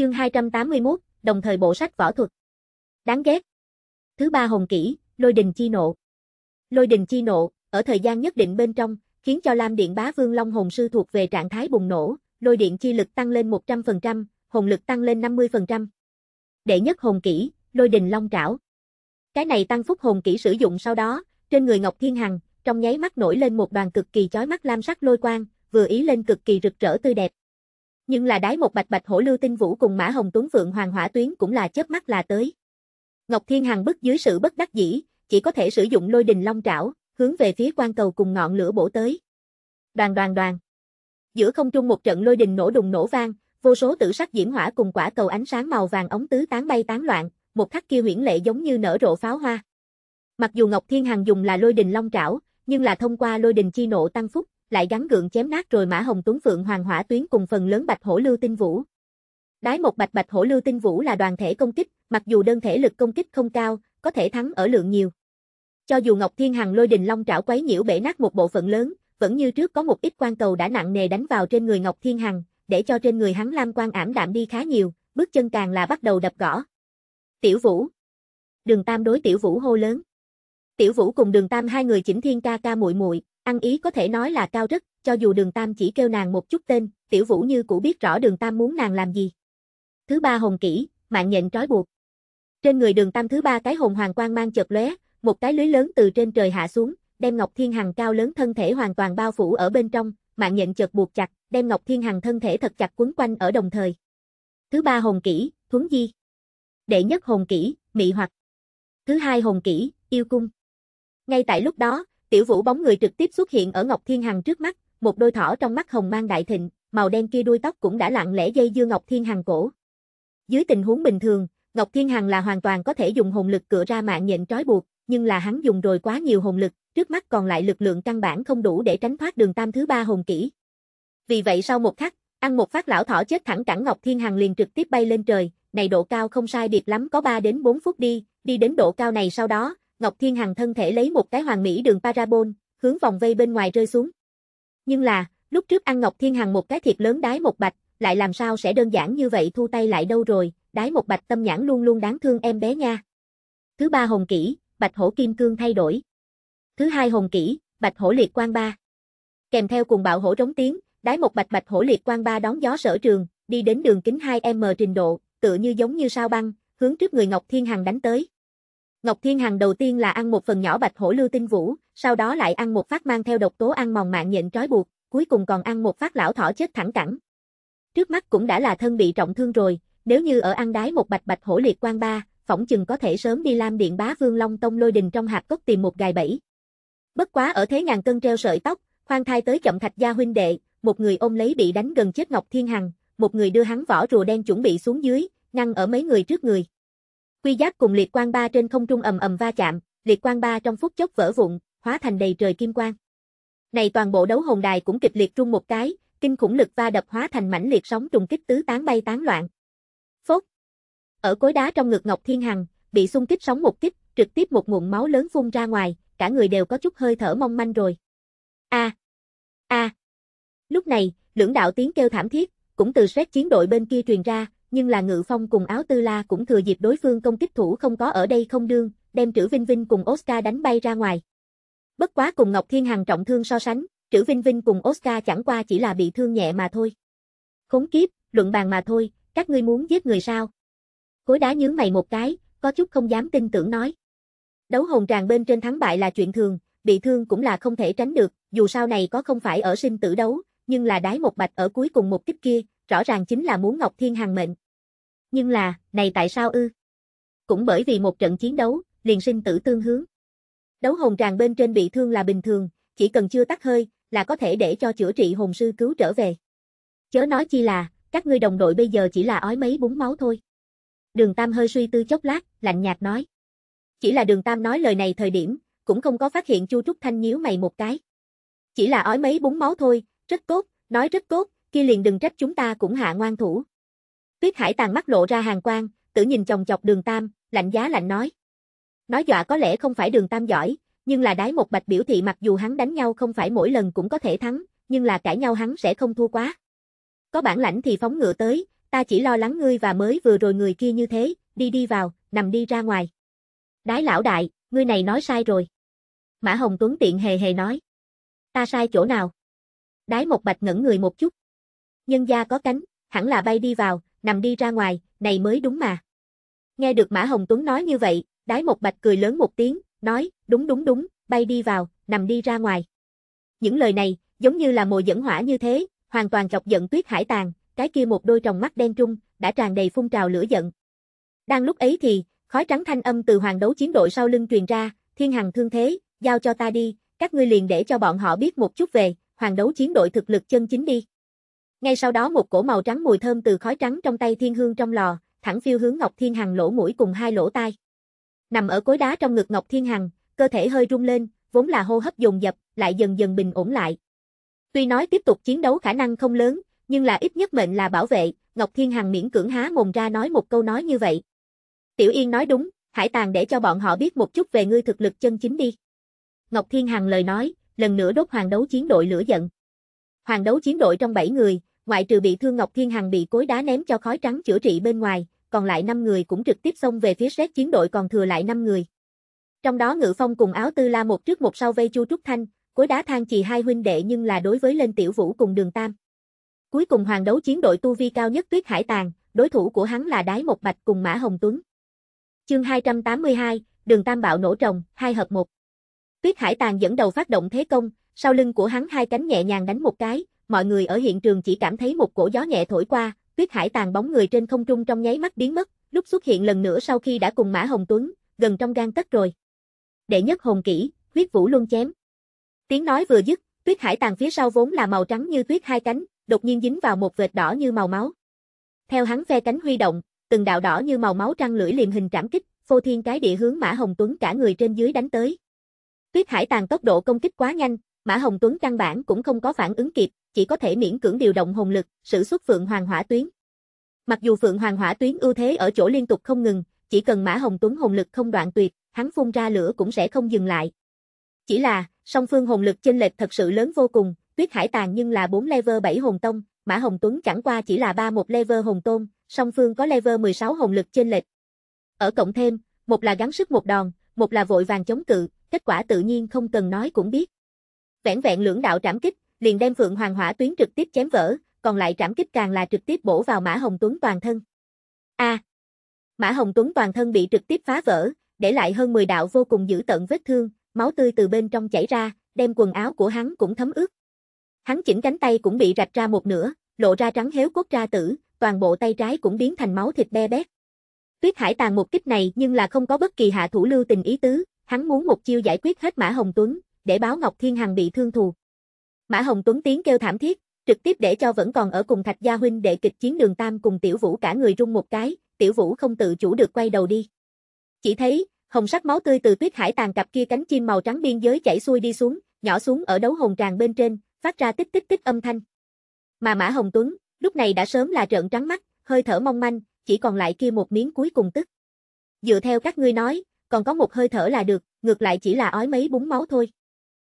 Chương 281, đồng thời bộ sách võ thuật. Đáng ghét. Thứ ba hồn kỹ, Lôi đình chi nộ. Lôi đình chi nộ, ở thời gian nhất định bên trong, khiến cho Lam Điện Bá Vương Long Hồn Sư thuộc về trạng thái bùng nổ, lôi điện chi lực tăng lên 100%, hồn lực tăng lên 50%. Đệ nhất hồn kỹ, Lôi đình Long Trảo. Cái này tăng phúc hồn kỹ sử dụng sau đó, trên người Ngọc Thiên Hằng, trong nháy mắt nổi lên một đoàn cực kỳ chói mắt lam sắc lôi quang, vừa ý lên cực kỳ rực rỡ tươi đẹp nhưng là đái một bạch bạch hổ lưu tinh vũ cùng mã hồng tuấn vượng hoàng hỏa tuyến cũng là chớp mắt là tới. Ngọc Thiên Hằng bức dưới sự bất đắc dĩ, chỉ có thể sử dụng lôi đình long trảo, hướng về phía quan cầu cùng ngọn lửa bổ tới. Đoàn đoàn đoàn. Giữa không trung một trận lôi đình nổ đùng nổ vang, vô số tử sắc diễm hỏa cùng quả cầu ánh sáng màu vàng ống tứ tán bay tán loạn, một khắc kia huyễn lệ giống như nở rộ pháo hoa. Mặc dù Ngọc Thiên Hằng dùng là lôi đình long trảo, nhưng là thông qua lôi đình chi nộ tăng phúc, lại gắn gượng chém nát rồi Mã Hồng Tuấn Phượng Hoàng Hỏa Tuyến cùng phần lớn Bạch Hổ Lưu Tinh Vũ. Đái một Bạch Bạch Hổ Lưu Tinh Vũ là đoàn thể công kích, mặc dù đơn thể lực công kích không cao, có thể thắng ở lượng nhiều. Cho dù Ngọc Thiên Hằng lôi đình long trảo quấy nhiễu bể nát một bộ phận lớn, vẫn như trước có một ít quan cầu đã nặng nề đánh vào trên người Ngọc Thiên Hằng, để cho trên người hắn lam quan ảm đạm đi khá nhiều, bước chân càng là bắt đầu đập gõ. Tiểu Vũ. Đường Tam đối Tiểu Vũ hô lớn. Tiểu Vũ cùng Đường Tam hai người chỉnh Thiên ca ca muội muội, Ăn ý có thể nói là cao rất, cho dù đường Tam chỉ kêu nàng một chút tên, tiểu vũ như cũ biết rõ đường Tam muốn nàng làm gì. Thứ ba hồn kỹ, mạng nhện trói buộc. Trên người đường Tam thứ ba cái hồn hoàng quang mang chợt lóe, một cái lưới lớn từ trên trời hạ xuống, đem Ngọc Thiên Hằng cao lớn thân thể hoàn toàn bao phủ ở bên trong, mạng nhện chợt buộc chặt, đem Ngọc Thiên Hằng thân thể thật chặt quấn quanh ở đồng thời. Thứ ba hồn kỹ, thuấn di. Đệ nhất hồn kỹ, mị hoặc. Thứ hai hồn kỹ, yêu cung. Ngay tại lúc đó, Tiểu Vũ bóng người trực tiếp xuất hiện ở Ngọc Thiên Hằng trước mắt, một đôi thỏ trong mắt hồng mang đại thịnh, màu đen kia đuôi tóc cũng đã lặng lẽ dây dưa Ngọc Thiên Hằng cổ. Dưới tình huống bình thường, Ngọc Thiên Hằng là hoàn toàn có thể dùng hồn lực cựa ra mạng nhện trói buộc, nhưng là hắn dùng rồi quá nhiều hồn lực, trước mắt còn lại lực lượng căn bản không đủ để tránh thoát đường tam thứ ba hồn kỹ. Vì vậy sau một khắc, ăn một phát lão thỏ chết thẳng cẳng Ngọc Thiên Hằng liền trực tiếp bay lên trời, này độ cao không sai điệp lắm có 3 đến 4 phút đi, đi đến độ cao này sau đó, Ngọc Thiên Hằng thân thể lấy một cái hoàng mỹ đường parabol, hướng vòng vây bên ngoài rơi xuống. Nhưng là, lúc trước ăn Ngọc Thiên Hằng một cái thiệt lớn đái một bạch, lại làm sao sẽ đơn giản như vậy thu tay lại đâu rồi, đái một bạch tâm nhãn luôn luôn đáng thương em bé nha. Thứ ba hồn kỹ, bạch hổ kim cương thay đổi. Thứ hai hồn kỹ, bạch hổ liệt quang ba. Kèm theo cùng bạo hổ trống tiếng, đái một bạch bạch hổ liệt quang ba đón gió sở trường, đi đến đường kính 2m trình độ, tựa như giống như sao băng, hướng trước người Ngọc Thiên Hằng đánh tới. Ngọc Thiên Hằng đầu tiên là ăn một phần nhỏ bạch hổ lưu tinh vũ, sau đó lại ăn một phát mang theo độc tố ăn mòn mạng nhện trói buộc, cuối cùng còn ăn một phát lão thỏ chết thẳng cẳng. Trước mắt cũng đã là thân bị trọng thương rồi, nếu như ở ăn đái một bạch bạch hổ liệt quan ba, phỏng chừng có thể sớm đi Lam Điện Bá Vương Long Tông lôi đình trong hạt cốc tìm một gài bẫy. Bất quá ở thế ngàn cân treo sợi tóc, khoan thai tới chậm thạch gia huynh đệ, một người ôm lấy bị đánh gần chết Ngọc Thiên Hằng, một người đưa hắn vỏ rùa đen chuẩn bị xuống dưới, ngăn ở mấy người trước người. Quy giác cùng liệt quang ba trên không trung ầm ầm va chạm, liệt quang ba trong phút chốc vỡ vụn, hóa thành đầy trời kim quang. Này toàn bộ đấu hồn đài cũng kịch liệt rung một cái, kinh khủng lực va đập hóa thành mảnh liệt sóng trùng kích tứ tán bay tán loạn. Phốc. Ở cối đá trong ngực Ngọc Thiên Hằng, bị xung kích sóng một kích, trực tiếp một nguồn máu lớn phun ra ngoài, cả người đều có chút hơi thở mong manh rồi. A. A. Lúc này, lưỡng đạo tiếng kêu thảm thiết, cũng từ xét chiến đội bên kia truyền ra, nhưng là Ngự Phong cùng Áo Tư La cũng thừa dịp đối phương công kích thủ không có ở đây không đương, đem Trữ Vinh Vinh cùng Oscar đánh bay ra ngoài. Bất quá cùng Ngọc Thiên Hằng trọng thương so sánh, Trữ Vinh Vinh cùng Oscar chẳng qua chỉ là bị thương nhẹ mà thôi. Khốn kiếp, luận bàn mà thôi, các ngươi muốn giết người sao? Khối đá nhướng mày một cái, có chút không dám tin tưởng nói. Đấu hồn tràng bên trên thắng bại là chuyện thường, bị thương cũng là không thể tránh được, dù sau này có không phải ở sinh tử đấu, nhưng là đái một bạch ở cuối cùng một kích kia, rõ ràng chính là muốn Ngọc Thiên Hằng mệnh. Nhưng là, này tại sao ư? Cũng bởi vì một trận chiến đấu, liền sinh tử tương hướng. Đấu hồn tràng bên trên bị thương là bình thường, chỉ cần chưa tắt hơi, là có thể để cho chữa trị hồn sư cứu trở về. Chớ nói chi là, các ngươi đồng đội bây giờ chỉ là ói mấy búng máu thôi. Đường Tam hơi suy tư chốc lát, lạnh nhạt nói. Chỉ là đường Tam nói lời này thời điểm, cũng không có phát hiện Chu Trúc Thanh nhíu mày một cái. Chỉ là ói mấy búng máu thôi, rất tốt, nói rất tốt, kia liền đừng trách chúng ta cũng hạ ngoan thủ. Tuyết Hải tàn mắt lộ ra hàng quang, tử nhìn chồng chọc đường tam, lạnh giá lạnh nói. Nói dọa có lẽ không phải đường tam giỏi, nhưng là đái một bạch biểu thị mặc dù hắn đánh nhau không phải mỗi lần cũng có thể thắng, nhưng là cãi nhau hắn sẽ không thua quá. Có bản lãnh thì phóng ngựa tới, ta chỉ lo lắng ngươi và mới vừa rồi người kia như thế, đi đi vào, nằm đi ra ngoài. Đái lão đại, ngươi này nói sai rồi. Mã Hồng Tuấn tiện hề hề nói. Ta sai chỗ nào? Đái một bạch ngẩn người một chút. Nhân gia có cánh, hẳn là bay đi vào, nằm đi ra ngoài, này mới đúng mà. Nghe được Mã Hồng Tuấn nói như vậy, đái một bạch cười lớn một tiếng, nói, đúng đúng đúng, bay đi vào, nằm đi ra ngoài. Những lời này, giống như là mồi dẫn hỏa như thế, hoàn toàn chọc giận tuyết hải tàn, cái kia một đôi tròng mắt đen trung, đã tràn đầy phun trào lửa giận. Đang lúc ấy thì, khói trắng thanh âm từ hoàng đấu chiến đội sau lưng truyền ra, thiên hằng thương thế, giao cho ta đi, các ngươi liền để cho bọn họ biết một chút về, hoàng đấu chiến đội thực lực chân chính đi. Ngay sau đó một cổ màu trắng mùi thơm từ khói trắng trong tay thiên hương trong lò, thẳng phiêu hướng Ngọc Thiên Hằng lỗ mũi cùng hai lỗ tai. Nằm ở cối đá trong ngực Ngọc Thiên Hằng, cơ thể hơi rung lên, vốn là hô hấp dồn dập, lại dần dần bình ổn lại. Tuy nói tiếp tục chiến đấu khả năng không lớn, nhưng là ít nhất mệnh là bảo vệ, Ngọc Thiên Hằng miễn cưỡng há mồm ra nói một câu nói như vậy. Tiểu Yên nói đúng, hải tàng để cho bọn họ biết một chút về ngươi thực lực chân chính đi. Ngọc Thiên Hằng lời nói, lần nữa đốt hoàng đấu chiến đội lửa giận. Hoàng đấu chiến đội trong 7 người, ngoại trừ bị thương Ngọc Thiên Hằng bị cối đá ném cho khói trắng chữa trị bên ngoài, còn lại 5 người cũng trực tiếp xông về phía xét chiến đội còn thừa lại 5 người. Trong đó Ngự Phong cùng Áo Tư La một trước một sau vây Chu Trúc Thanh, cối đá than chỉ hai huynh đệ nhưng là đối với Lên Tiểu Vũ cùng Đường Tam. Cuối cùng hoàng đấu chiến đội tu vi cao nhất Tuyết Hải Tàng, đối thủ của hắn là Đái Một Bạch cùng Mã Hồng Tuấn. Chương 282, Đường Tam bạo nổ trồng, hai hợp một. Tuyết Hải Tàng dẫn đầu phát động thế công, sau lưng của hắn hai cánh nhẹ nhàng đánh một cái, mọi người ở hiện trường chỉ cảm thấy một cổ gió nhẹ thổi qua, Tuyết Hải tàn bóng người trên không trung trong nháy mắt biến mất, lúc xuất hiện lần nữa sau khi đã cùng Mã Hồng Tuấn, gần trong gan tất rồi. Đệ nhất hồn kỹ, huyết vũ luôn chém. Tiếng nói vừa dứt, Tuyết Hải tàn phía sau vốn là màu trắng như tuyết hai cánh, đột nhiên dính vào một vệt đỏ như màu máu. Theo hắn phe cánh huy động, từng đạo đỏ như màu máu trăng lưỡi liềm hình trảm kích, phô thiên cái địa hướng Mã Hồng Tuấn cả người trên dưới đánh tới. Tuyết Hải tàn tốc độ công kích quá nhanh, Mã Hồng Tuấn căn bản cũng không có phản ứng kịp, chỉ có thể miễn cưỡng điều động hồn lực, sử xuất Phượng Hoàng Hỏa Tuyến. Mặc dù Phượng Hoàng Hỏa Tuyến ưu thế ở chỗ liên tục không ngừng, chỉ cần Mã Hồng Tuấn hồn lực không đoạn tuyệt, hắn phun ra lửa cũng sẽ không dừng lại. Chỉ là, song phương hồn lực chênh lệch thật sự lớn vô cùng, Tuyết Hải Tàn nhưng là 4 level 7 hồn tông, Mã Hồng Tuấn chẳng qua chỉ là 3 một level hồn tôn, song phương có level 16 hồn lực chênh lệch. Ở cộng thêm, một là gắng sức một đòn, một là vội vàng chống cự, kết quả tự nhiên không cần nói cũng biết. Vẹn vẹn lưỡng đạo trảm kích, liền đem Phượng Hoàng Hỏa Tuyến trực tiếp chém vỡ, còn lại trảm kích càng là trực tiếp bổ vào Mã Hồng Tuấn toàn thân. A! Mã Hồng Tuấn toàn thân bị trực tiếp phá vỡ, để lại hơn 10 đạo vô cùng dữ tận vết thương, máu tươi từ bên trong chảy ra, đem quần áo của hắn cũng thấm ướt. Hắn chỉnh cánh tay cũng bị rạch ra một nửa, lộ ra trắng héo cốt ra tử, toàn bộ tay trái cũng biến thành máu thịt be bét. Tuyết Hải Tàn một kích này nhưng là không có bất kỳ hạ thủ lưu tình ý tứ, hắn muốn một chiêu giải quyết hết Mã Hồng Tuấn, để báo Ngọc Thiên Hằng bị thương thù. Mã Hồng Tuấn tiếng kêu thảm thiết, trực tiếp để cho vẫn còn ở cùng Thạch Gia Huynh đệ kịch chiến đường tam cùng Tiểu Vũ cả người rung một cái, Tiểu Vũ không tự chủ được quay đầu đi. Chỉ thấy, hồng sắc máu tươi từ tuyết hải tàn cặp kia cánh chim màu trắng biên giới chảy xuôi đi xuống, nhỏ xuống ở đấu hồn tràng bên trên, phát ra tích tích tích âm thanh. Mà Mã Hồng Tuấn, lúc này đã sớm là trợn trắng mắt, hơi thở mong manh, chỉ còn lại kia một miếng cuối cùng tức. Dựa theo các ngươi nói, còn có một hơi thở là được, ngược lại chỉ là ói mấy búng máu thôi.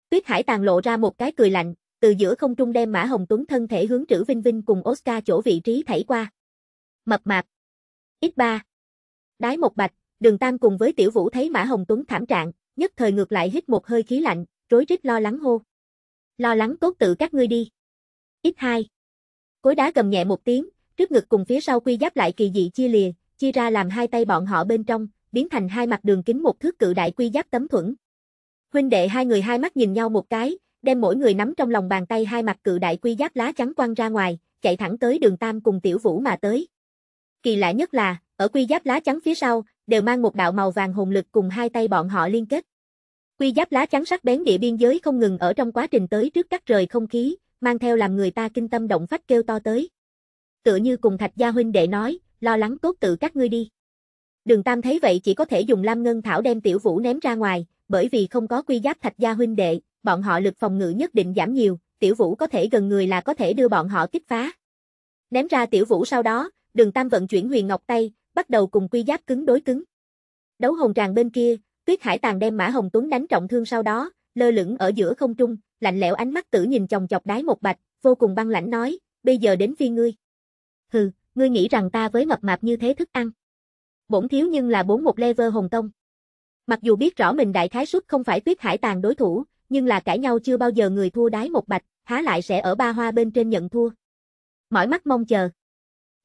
Tuyết Hải tàn lộ ra một cái cười lạnh, từ giữa không trung đem Mã Hồng Tuấn thân thể hướng Trữ Vinh Vinh cùng Oscar chỗ vị trí thảy qua. Mập mạp. ít ba Đái một bạch, đường tam cùng với tiểu vũ thấy Mã Hồng Tuấn thảm trạng, nhất thời ngược lại hít một hơi khí lạnh, rối rít lo lắng hô. Lo lắng tốt tự các ngươi đi. ít hai Cối đá gầm nhẹ một tiếng, trước ngực cùng phía sau quy giáp lại kỳ dị chia lìa, chia ra làm hai tay bọn họ bên trong, biến thành hai mặt đường kính một thước cự đại quy giáp tấm thuẫn. Huynh đệ hai người hai mắt nhìn nhau một cái, đem mỗi người nắm trong lòng bàn tay hai mặt cự đại quy giáp lá trắng quăng ra ngoài, chạy thẳng tới đường Tam cùng Tiểu Vũ mà tới. Kỳ lạ nhất là, ở quy giáp lá trắng phía sau, đều mang một đạo màu vàng hồn lực cùng hai tay bọn họ liên kết. Quy giáp lá trắng sắc bén địa biên giới không ngừng ở trong quá trình tới trước cắt rời không khí, mang theo làm người ta kinh tâm động phách kêu to tới. Tựa như cùng Thạch Gia huynh đệ nói, lo lắng tốt tự các ngươi đi. Đường Tam thấy vậy chỉ có thể dùng Lam Ngân Thảo đem Tiểu Vũ ném ra ngoài, bởi vì không có quy giáp Thạch Gia huynh đệ, bọn họ lực phòng ngự nhất định giảm nhiều, tiểu vũ có thể gần người là có thể đưa bọn họ kích phá. Ném ra tiểu vũ sau đó, đường tam vận chuyển huyền ngọc tay, bắt đầu cùng quy giáp cứng đối cứng. Đấu hồng tràng bên kia, tuyết hải tàng đem mã hồng tuấn đánh trọng thương sau đó, lơ lửng ở giữa không trung, lạnh lẽo ánh mắt tử nhìn chồng chọc đái một bạch, vô cùng băng lãnh nói, bây giờ đến phi ngươi. Hừ, ngươi nghĩ rằng ta với mập mạp như thế thức ăn. Bổn thiếu nhưng là bốn một lever hồng tông. Mặc dù biết rõ mình đại khái suất không phải tuyết hải tàng đối thủ, nhưng là cãi nhau chưa bao giờ người thua đái một bạch, há lại sẽ ở ba hoa bên trên nhận thua. Mỏi mắt mong chờ.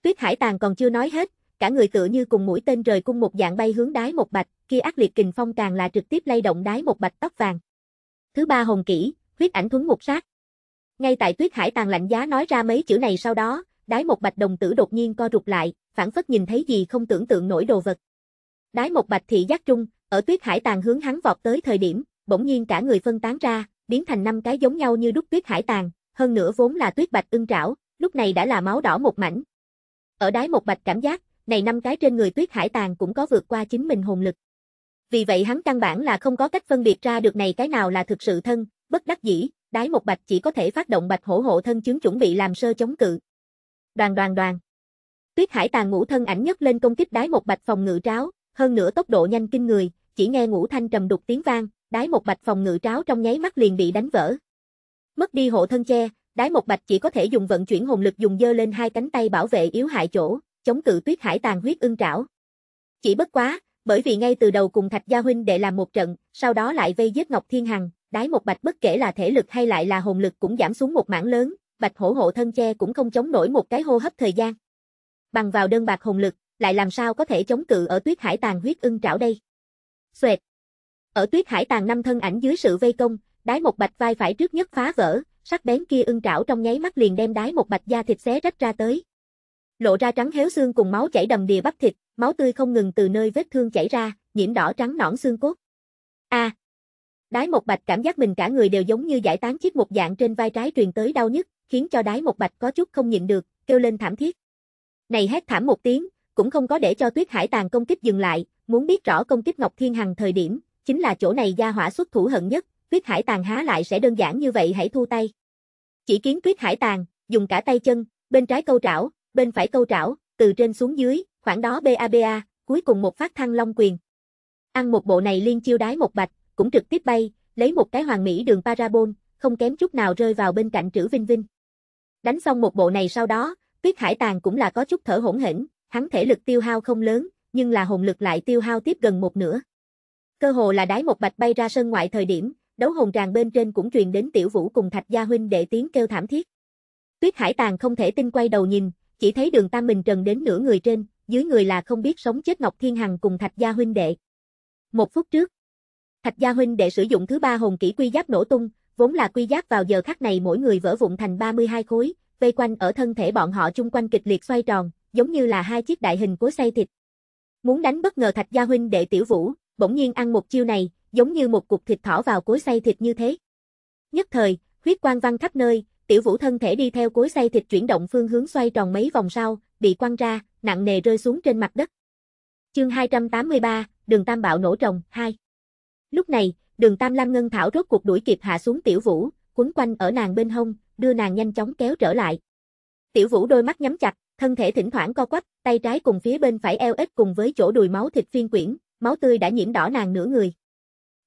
Tuyết Hải Tàn còn chưa nói hết, cả người tựa như cùng mũi tên rời cung một dạng bay hướng đái một bạch, kia ác liệt kình phong càng là trực tiếp lay động đái một bạch tóc vàng. Thứ ba hồng kỹ, huyết ảnh thuấn ngục sát. Ngay tại Tuyết Hải Tàn lạnh giá nói ra mấy chữ này sau đó, đái một bạch đồng tử đột nhiên co rụt lại, phản phất nhìn thấy gì không tưởng tượng nổi đồ vật. Đái một bạch thị giác trung, ở Tuyết Hải Tàn hướng hắn vọt tới thời điểm, bỗng nhiên cả người phân tán ra, biến thành năm cái giống nhau như đúc tuyết hải tàng, hơn nữa vốn là tuyết bạch ưng trảo, lúc này đã là máu đỏ một mảnh. Ở đái một bạch cảm giác, này năm cái trên người tuyết hải tàng cũng có vượt qua chính mình hồn lực. Vì vậy hắn căn bản là không có cách phân biệt ra được này cái nào là thực sự thân, bất đắc dĩ, đái một bạch chỉ có thể phát động bạch hổ hộ thân chứng chuẩn bị làm sơ chống cự. Đoàn đoàn đoàn. Tuyết hải tàng ngũ thân ảnh nhất lên công kích đái một bạch phòng ngự tráo, hơn nữa tốc độ nhanh kinh người, chỉ nghe ngũ thanh trầm đục tiếng vang, đái một bạch phòng ngự tráo trong nháy mắt liền bị đánh vỡ. Mất đi hộ thân che, đái một bạch chỉ có thể dùng vận chuyển hồn lực dùng dơ lên hai cánh tay bảo vệ yếu hại chỗ, chống cự tuyết hải tàn huyết ưng trảo. Chỉ bất quá, bởi vì ngay từ đầu cùng Thạch Gia Huynh để làm một trận, sau đó lại vây giết Ngọc Thiên Hằng, đái một bạch bất kể là thể lực hay lại là hồn lực cũng giảm xuống một mảng lớn, bạch hổ hộ thân che cũng không chống nổi một cái hô hấp thời gian. Bằng vào đơn bạc hồn lực, lại làm sao có thể chống cự ở tuyết hải tàn huyết ưng trảo đây? Xoẹt! Ở tuyết hải tàn năm thân ảnh dưới sự vây công, đái một bạch vai phải trước nhất phá vỡ, sắc bén kia ưng trảo trong nháy mắt liền đem đái một bạch da thịt xé rách ra tới. Lộ ra trắng héo xương cùng máu chảy đầm đìa bắp thịt, máu tươi không ngừng từ nơi vết thương chảy ra, nhiễm đỏ trắng nõn xương cốt. A. À, đái một bạch cảm giác mình cả người đều giống như giải tán chiếc một dạng trên vai trái truyền tới đau nhức, khiến cho đái một bạch có chút không nhịn được, kêu lên thảm thiết. Này hét thảm một tiếng, cũng không có để cho tuyết hải tàn công kích dừng lại, muốn biết rõ công kích Ngọc Thiên Hằng thời điểm, chính là chỗ này gia hỏa xuất thủ hận nhất, tuyết hải tàn há lại sẽ đơn giản như vậy hãy thu tay. Chỉ kiến tuyết hải tàn, dùng cả tay chân, bên trái câu trảo, bên phải câu trảo, từ trên xuống dưới, khoảng đó BABA, cuối cùng một phát thăng long quyền. Ăn một bộ này liên chiêu đái một bạch, cũng trực tiếp bay, lấy một cái hoàng mỹ đường parabol, không kém chút nào rơi vào bên cạnh trữ Vinh Vinh. Đánh xong một bộ này sau đó, Tuyết Hải Tàn cũng là có chút thở hỗn hỉnh, hắn thể lực tiêu hao không lớn, nhưng là hồn lực lại tiêu hao tiếp gần một nửa. Cơ hồ là đái một bạch bay ra sân ngoại thời điểm, đấu hồn tràng bên trên cũng truyền đến tiểu vũ cùng thạch gia huynh đệ tiếng kêu thảm thiết. Tuyết hải tàng không thể tin quay đầu nhìn, chỉ thấy đường tam mình trần đến nửa người trên, dưới người là không biết sống chết Ngọc Thiên Hằng cùng Thạch Gia huynh đệ. Một phút trước, Thạch Gia huynh đệ sử dụng thứ ba hồn kỹ quy giáp nổ tung, vốn là quy giáp vào giờ khắc này mỗi người vỡ vụn thành 32 khối, vây quanh ở thân thể bọn họ chung quanh kịch liệt xoay tròn, giống như là hai chiếc đại hình cối xay thịt. Muốn đánh bất ngờ Thạch Gia huynh đệ tiểu vũ, bỗng nhiên ăn một chiêu này, giống như một cục thịt thỏ vào cối xay thịt như thế. Nhất thời, huyết quang văng khắp nơi, tiểu vũ thân thể đi theo cối xay thịt chuyển động phương hướng xoay tròn mấy vòng sau, bị quăng ra, nặng nề rơi xuống trên mặt đất. Chương 283, đường Tam Bạo nổ trồng, 2. Lúc này, đường Tam Lam Ngân Thảo rốt cuộc đuổi kịp hạ xuống tiểu vũ, quấn quanh ở nàng bên hông, đưa nàng nhanh chóng kéo trở lại. Tiểu vũ đôi mắt nhắm chặt, thân thể thỉnh thoảng co quắp, tay trái cùng phía bên phải eo ếch cùng với chỗ đùi máu thịt phiên quyển, máu tươi đã nhiễm đỏ nàng nửa người.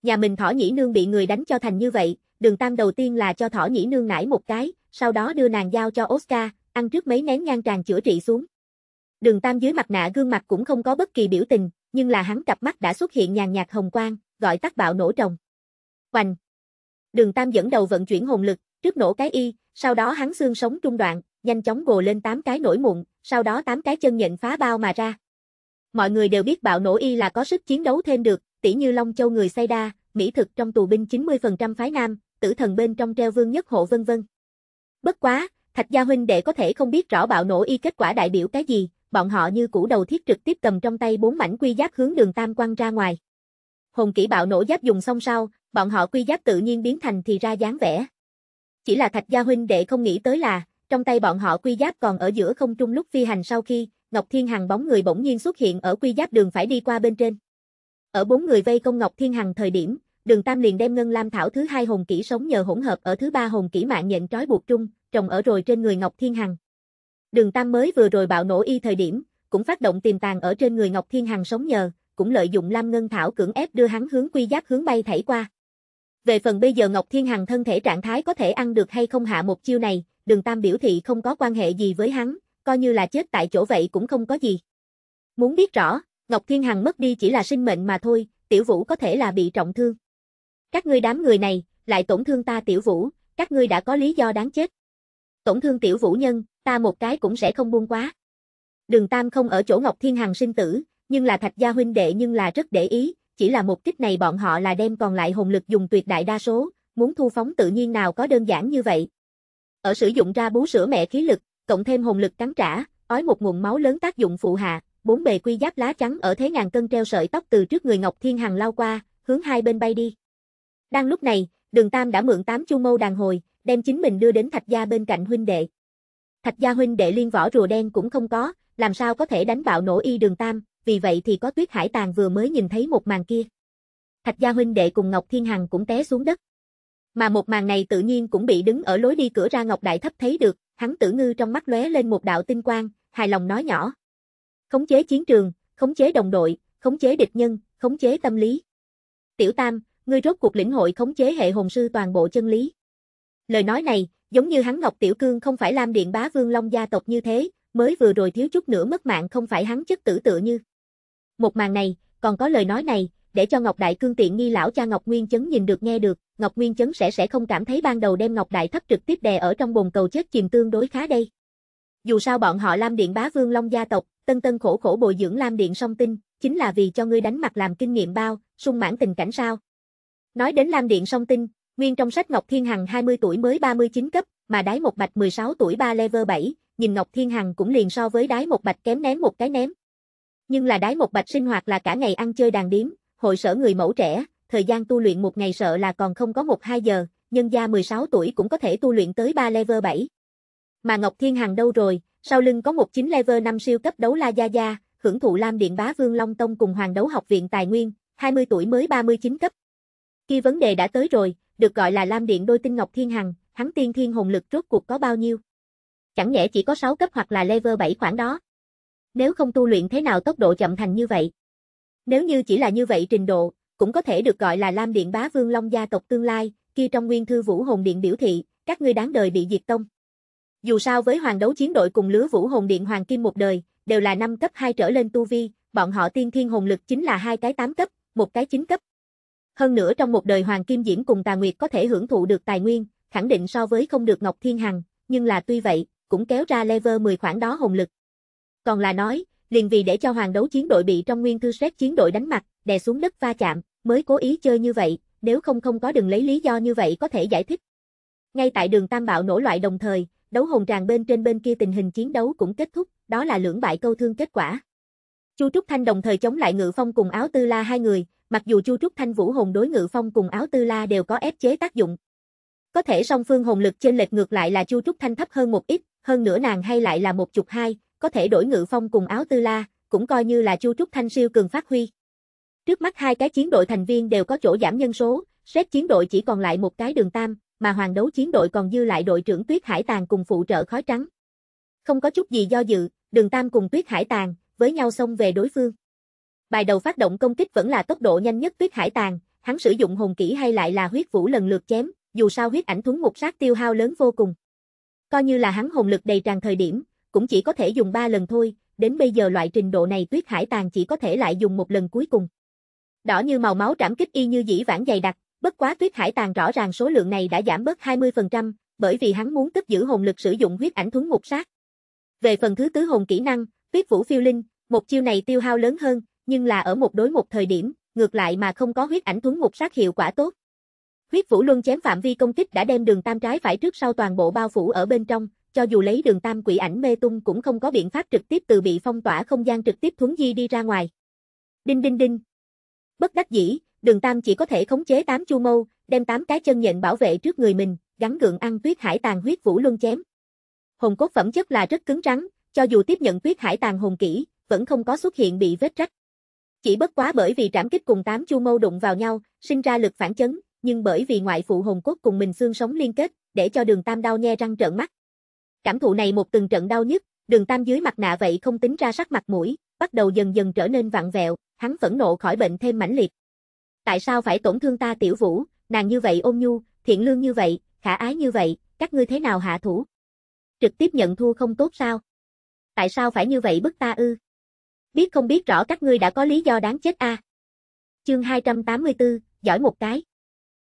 Nhà mình thỏ nhĩ nương bị người đánh cho thành như vậy, đường tam đầu tiên là cho thỏ nhĩ nương nải một cái, sau đó đưa nàng giao cho Oscar, ăn trước mấy nén nhang tràn chữa trị xuống. Đường tam dưới mặt nạ gương mặt cũng không có bất kỳ biểu tình, nhưng là hắn cặp mắt đã xuất hiện nhàn nhạt hồng quang, gọi tắt bạo nổ trồng. Oanh! Đường tam dẫn đầu vận chuyển hồn lực, trước nổ cái y, sau đó hắn xương sống trung đoạn, nhanh chóng gồ lên tám cái nổi mụn, sau đó tám cái chân nhận phá bao mà ra. Mọi người đều biết bạo nổ y là có sức chiến đấu thêm được, tỷ như Long Châu người say đa, mỹ thực trong tù binh 90% phái nam, tử thần bên trong treo vương nhất hộ vân vân. Bất quá, Thạch Gia Huynh đệ có thể không biết rõ bạo nổ y kết quả đại biểu cái gì, bọn họ như củ đầu thiết trực tiếp cầm trong tay bốn mảnh quy giáp hướng đường tam quan ra ngoài. Hồn kỹ bạo nổ giáp dùng xong sau, bọn họ quy giáp tự nhiên biến thành thì ra dáng vẻ. Chỉ là Thạch Gia Huynh đệ không nghĩ tới là, trong tay bọn họ quy giáp còn ở giữa không trung lúc phi hành sau khi, Ngọc Thiên Hằng bóng người bỗng nhiên xuất hiện ở quy giáp đường phải đi qua bên trên. Ở bốn người vây công Ngọc Thiên Hằng thời điểm, Đường Tam liền đem Ngân Lam Thảo thứ hai hồn kỹ sống nhờ hỗn hợp ở thứ ba hồn kỹ mạng nhện trói buộc chung trồng ở rồi trên người Ngọc Thiên Hằng. Đường Tam mới vừa rồi bạo nổ y thời điểm, cũng phát động tiềm tàng ở trên người Ngọc Thiên Hằng sống nhờ, cũng lợi dụng Lam Ngân Thảo cưỡng ép đưa hắn hướng quy giáp hướng bay thảy qua. Về phần bây giờ Ngọc Thiên Hằng thân thể trạng thái có thể ăn được hay không hạ một chiêu này, Đường Tam biểu thị không có quan hệ gì với hắn, coi như là chết tại chỗ vậy cũng không có gì. Muốn biết rõ, Ngọc Thiên Hằng mất đi chỉ là sinh mệnh mà thôi, Tiểu Vũ có thể là bị trọng thương. Các ngươi đám người này, lại tổn thương ta Tiểu Vũ, các ngươi đã có lý do đáng chết. Tổn thương Tiểu Vũ nhân, ta một cái cũng sẽ không buông quá. Đường Tam không ở chỗ Ngọc Thiên Hằng sinh tử, nhưng là Thạch Gia huynh đệ nhưng là rất để ý, chỉ là một kích này bọn họ là đem còn lại hồn lực dùng tuyệt đại đa số, muốn thu phóng tự nhiên nào có đơn giản như vậy. Ở sử dụng ra bú sữa mẹ khí lực, cộng thêm hồn lực cắn trả, ói một nguồn máu lớn tác dụng phụ hạ, bốn bề quy giáp lá trắng ở thế ngàn cân treo sợi tóc từ trước người Ngọc Thiên Hằng lao qua, hướng hai bên bay đi. Đang lúc này, Đường Tam đã mượn tám chu mâu đàn hồi, đem chính mình đưa đến Thạch gia bên cạnh huynh đệ. Thạch gia huynh đệ liên võ rùa đen cũng không có, làm sao có thể đánh bạo nổ y Đường Tam, vì vậy thì có Tuyết Hải tàng vừa mới nhìn thấy một màn kia. Thạch gia huynh đệ cùng Ngọc Thiên Hằng cũng té xuống đất. Mà một màn này tự nhiên cũng bị đứng ở lối đi cửa ra Ngọc Đại Thấp thấy được, hắn tử ngư trong mắt lóe lên một đạo tinh quang, hài lòng nói nhỏ. Khống chế chiến trường, khống chế đồng đội, khống chế địch nhân, khống chế tâm lý. Tiểu Tam, ngươi rốt cuộc lĩnh hội khống chế hệ hồn sư toàn bộ chân lý. Lời nói này, giống như hắn Ngọc Tiểu Cương không phải Lam Điện Bá Vương Long gia tộc như thế, mới vừa rồi thiếu chút nữa mất mạng không phải hắn chất tử tựa như. Một màn này, còn có lời nói này, để cho Ngọc Đại Cương tiện nghi lão cha Ngọc Nguyên chấn nhìn được nghe được. Ngọc Nguyên Chấn sẽ sẽ không cảm thấy ban đầu đem Ngọc Đại Thấp trực tiếp đè ở trong bồn cầu chết chìm tương đối khá đây. Dù sao bọn họ Lam Điện Bá Vương Long gia tộc, tân tân khổ khổ bồi dưỡng Lam Điện song tinh, chính là vì cho ngươi đánh mặt làm kinh nghiệm bao, sung mãn tình cảnh sao. Nói đến Lam Điện song tinh, nguyên trong sách Ngọc Thiên Hằng 20 tuổi mới 39 cấp, mà đái một bạch 16 tuổi 3 level 7, nhìn Ngọc Thiên Hằng cũng liền so với đái một bạch kém ném một cái ném. Nhưng là đái một bạch sinh hoạt là cả ngày ăn chơi đàn điếm, hội sở người mẫu trẻ, thời gian tu luyện một ngày sợ là còn không có 1-2 giờ, nhân gia 16 tuổi cũng có thể tu luyện tới 3 level 7. Mà Ngọc Thiên Hằng đâu rồi, sau lưng có một chín level 5 siêu cấp đấu La Gia Gia, hưởng thụ Lam Điện Bá Vương Long Tông cùng Hoàng Đấu Học Viện Tài Nguyên, 20 tuổi mới 39 cấp. Khi vấn đề đã tới rồi, được gọi là Lam Điện đôi tinh Ngọc Thiên Hằng, hắn tiên thiên hồn lực rốt cuộc có bao nhiêu? Chẳng nhẽ chỉ có 6 cấp hoặc là level 7 khoảng đó. Nếu không tu luyện thế nào tốc độ chậm thành như vậy? Nếu như chỉ là như vậy trình độ, cũng có thể được gọi là Lam Điện Bá Vương Long gia tộc tương lai, kia trong nguyên thư Vũ Hồn Điện biểu thị, các ngươi đáng đời bị diệt tông. Dù sao với hoàng đấu chiến đội cùng lứa Vũ Hồn Điện Hoàng Kim một đời, đều là năm cấp 2 trở lên tu vi, bọn họ tiên thiên hồn lực chính là hai cái 8 cấp, một cái 9 cấp. Hơn nữa trong một đời Hoàng Kim diễn cùng Tà Nguyệt có thể hưởng thụ được tài nguyên, khẳng định so với không được Ngọc Thiên Hằng, nhưng là tuy vậy, cũng kéo ra level 10 khoảng đó hồn lực. Còn là nói, liền vì để cho hoàng đấu chiến đội bị trong nguyên thư xét chiến đội đánh mặt, đè xuống đất va chạm, mới cố ý chơi như vậy, nếu không không có đừng lấy lý do như vậy có thể giải thích. Ngay tại đường Tam Bạo nổ loại đồng thời, đấu hồn tràng bên trên bên kia tình hình chiến đấu cũng kết thúc, đó là lưỡng bại câu thương kết quả. Chu Trúc Thanh đồng thời chống lại Ngự Phong cùng Áo Tư La hai người, mặc dù Chu Trúc Thanh Vũ Hồn đối Ngự Phong cùng Áo Tư La đều có ép chế tác dụng. Có thể song phương hồn lực trên lệch ngược lại là Chu Trúc Thanh thấp hơn một ít, hơn nữa nàng hay lại là một chục hai, có thể đổi Ngự Phong cùng Áo Tư La, cũng coi như là Chu Trúc Thanh siêu cường phát huy. Trước mắt hai cái chiến đội thành viên đều có chỗ giảm nhân số, Red chiến đội chỉ còn lại một cái đường tam, mà hoàng đấu chiến đội còn dư lại đội trưởng Tuyết Hải tàng cùng phụ trợ khói trắng. Không có chút gì do dự, đường tam cùng Tuyết Hải tàng với nhau xông về đối phương. Bài đầu phát động công kích vẫn là tốc độ nhanh nhất Tuyết Hải tàng hắn sử dụng hồn kỹ hay lại là huyết vũ lần lượt chém, dù sao huyết ảnh thuấn một sát tiêu hao lớn vô cùng. Coi như là hắn hồn lực đầy tràn thời điểm, cũng chỉ có thể dùng 3 lần thôi, đến bây giờ loại trình độ này Tuyết Hải tàng chỉ có thể lại dùng một lần cuối cùng đỏ như màu máu trảm kích y như dĩ vãng dày đặc, bất quá Tuyết Hải Tàn rõ ràng số lượng này đã giảm bớt 20%, bởi vì hắn muốn cất giữ hồn lực sử dụng huyết ảnh thuấn ngục sát. Về phần thứ tứ hồn kỹ năng, Tuyết Vũ Phiêu Linh, một chiêu này tiêu hao lớn hơn, nhưng là ở một đối một thời điểm, ngược lại mà không có huyết ảnh thuấn ngục sát hiệu quả tốt. Huyết Vũ Luân chém phạm vi công kích đã đem đường tam trái phải trước sau toàn bộ bao phủ ở bên trong, cho dù lấy đường tam quỷ ảnh mê tung cũng không có biện pháp trực tiếp từ bị phong tỏa không gian trực tiếp thuấn di đi ra ngoài. Đinh đinh đinh, Bất đắc dĩ, đường tam chỉ có thể khống chế tám chu mâu, đem tám cái chân nhện bảo vệ trước người mình, gắn gượng ăn tuyết hải tàn huyết vũ luân chém. Hồn cốt phẩm chất là rất cứng rắn, cho dù tiếp nhận tuyết hải tàn hồn kỹ, vẫn không có xuất hiện bị vết rách. Chỉ bất quá bởi vì trảm kích cùng tám chu mâu đụng vào nhau, sinh ra lực phản chấn, nhưng bởi vì ngoại phụ hồn cốt cùng mình xương sống liên kết, để cho đường tam đau nhe răng trợn mắt. Cảm thụ này một từng trận đau nhức, đường tam dưới mặt nạ vậy không tính ra sắc mặt mũi, bắt đầu dần dần trở nên vặn vẹo, hắn phẫn nộ khỏi bệnh thêm mãnh liệt. Tại sao phải tổn thương ta tiểu vũ, nàng như vậy ôn nhu, thiện lương như vậy, khả ái như vậy, các ngươi thế nào hạ thủ? Trực tiếp nhận thua không tốt sao? Tại sao phải như vậy bức ta ư? Biết không biết rõ các ngươi đã có lý do đáng chết a. À? Chương 284, giỏi một cái.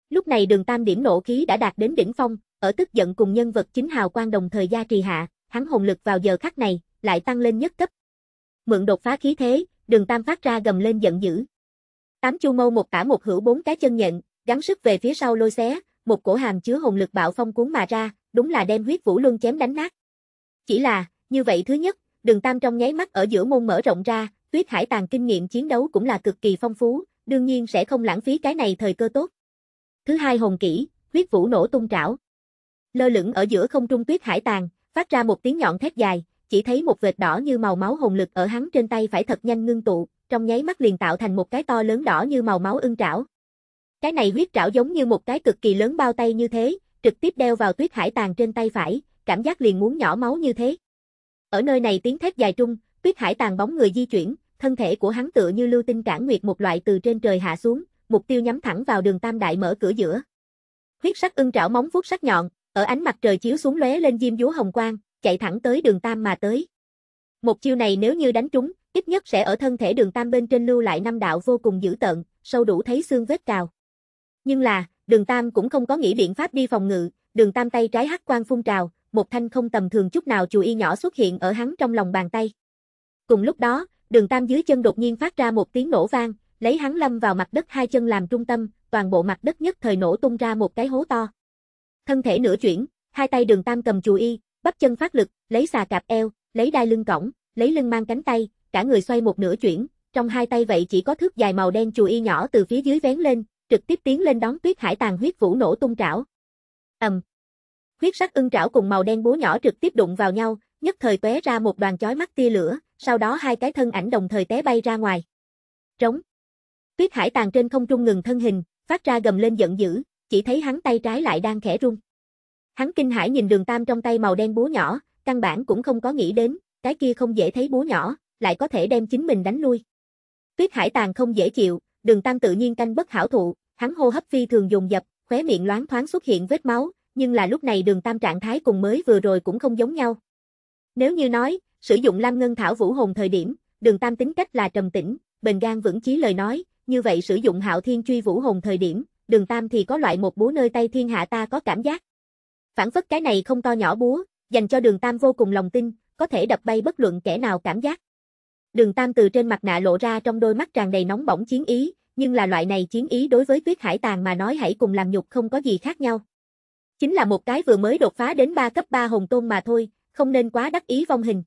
Lúc này đường tam điểm nộ khí đã đạt đến đỉnh phong, ở tức giận cùng nhân vật chính hào quang đồng thời gia trì hạ, hắn hồn lực vào giờ khắc này, lại tăng lên nhất cấp, mượn đột phá khí thế, đường tam phát ra gầm lên giận dữ. Tám chu mâu một tả một hữu bốn cái chân nhận gắn sức về phía sau lôi xé, một cổ hàm chứa hồn lực bạo phong cuốn mà ra, đúng là đem huyết vũ luân chém đánh nát. Chỉ là, như vậy thứ nhất, đường tam trong nháy mắt ở giữa môn mở rộng ra, tuyết hải tàng kinh nghiệm chiến đấu cũng là cực kỳ phong phú, đương nhiên sẽ không lãng phí cái này thời cơ tốt. Thứ hai hồn kỹ, huyết vũ nổ tung trảo. Lơ lửng ở giữa không trung tuyết hải tàng phát ra một tiếng nhọn thét dài, chỉ thấy một vệt đỏ như màu máu hồn lực ở hắn trên tay phải thật nhanh ngưng tụ, trong nháy mắt liền tạo thành một cái to lớn đỏ như màu máu ưng trảo. Cái này huyết trảo giống như một cái cực kỳ lớn bao tay như thế, trực tiếp đeo vào tuyết hải tàng trên tay phải, cảm giác liền muốn nhỏ máu như thế. Ở nơi này tiếng thét dài trung, tuyết hải tàng bóng người di chuyển, thân thể của hắn tựa như lưu tinh cản nguyệt một loại từ trên trời hạ xuống, mục tiêu nhắm thẳng vào đường tam đại mở cửa giữa. Huyết sắc ưng trảo móng vuốt sắc nhọn, ở ánh mặt trời chiếu xuống lóe lên diêm vú hồng quang, chạy thẳng tới đường tam mà tới. Một chiêu này nếu như đánh trúng, ít nhất sẽ ở thân thể đường tam bên trên lưu lại năm đạo vô cùng dữ tợn, sâu đủ thấy xương vết cào. Nhưng là, đường tam cũng không có nghĩ biện pháp đi phòng ngự, đường tam tay trái hắc quang phun trào, một thanh không tầm thường chút nào chùi y nhỏ xuất hiện ở hắn trong lòng bàn tay. Cùng lúc đó, đường tam dưới chân đột nhiên phát ra một tiếng nổ vang, lấy hắn lâm vào mặt đất hai chân làm trung tâm, toàn bộ mặt đất nhất thời nổ tung ra một cái hố to. Thân thể nửa chuyển, hai tay đường tam cầm chùi y, bắp chân phát lực, lấy xà cạp eo, lấy đai lưng cổng, lấy lưng mang cánh tay, cả người xoay một nửa chuyển, trong hai tay vậy chỉ có thước dài màu đen chù y nhỏ từ phía dưới vén lên, trực tiếp tiến lên đón Tuyết Hải tàn huyết vũ nổ tung trảo. Ầm. Huyết sắc ưng trảo cùng màu đen búa nhỏ trực tiếp đụng vào nhau, nhất thời tóe ra một đoàn chói mắt tia lửa, sau đó hai cái thân ảnh đồng thời té bay ra ngoài. Trống. Tuyết Hải tàn trên không trung ngừng thân hình, phát ra gầm lên giận dữ, chỉ thấy hắn tay trái lại đang khẽ rung. Hắn kinh hãi nhìn đường tam trong tay màu đen búa nhỏ, căn bản cũng không có nghĩ đến, cái kia không dễ thấy búa nhỏ, lại có thể đem chính mình đánh lui. Tuyết hải tàn không dễ chịu, đường tam tự nhiên canh bất hảo thụ, hắn hô hấp phi thường dùng dập, khóe miệng loáng thoáng xuất hiện vết máu, nhưng là lúc này đường tam trạng thái cùng mới vừa rồi cũng không giống nhau. Nếu như nói, sử dụng Lam Ngân Thảo Vũ Hồn thời điểm, đường tam tính cách là trầm tĩnh, bền gan vững chí lời nói, như vậy sử dụng Hạo Thiên Truy Vũ Hồn thời điểm, đường tam thì có loại một búa nơi tay thiên hạ ta có cảm giác. Phản phất cái này không to nhỏ búa, dành cho đường tam vô cùng lòng tin, có thể đập bay bất luận kẻ nào cảm giác. Đường tam từ trên mặt nạ lộ ra trong đôi mắt tràn đầy nóng bỏng chiến ý, nhưng là loại này chiến ý đối với tuyết hải tàng mà nói hãy cùng làm nhục không có gì khác nhau. Chính là một cái vừa mới đột phá đến 3 cấp 3 hồng tôn mà thôi, không nên quá đắc ý vong hình.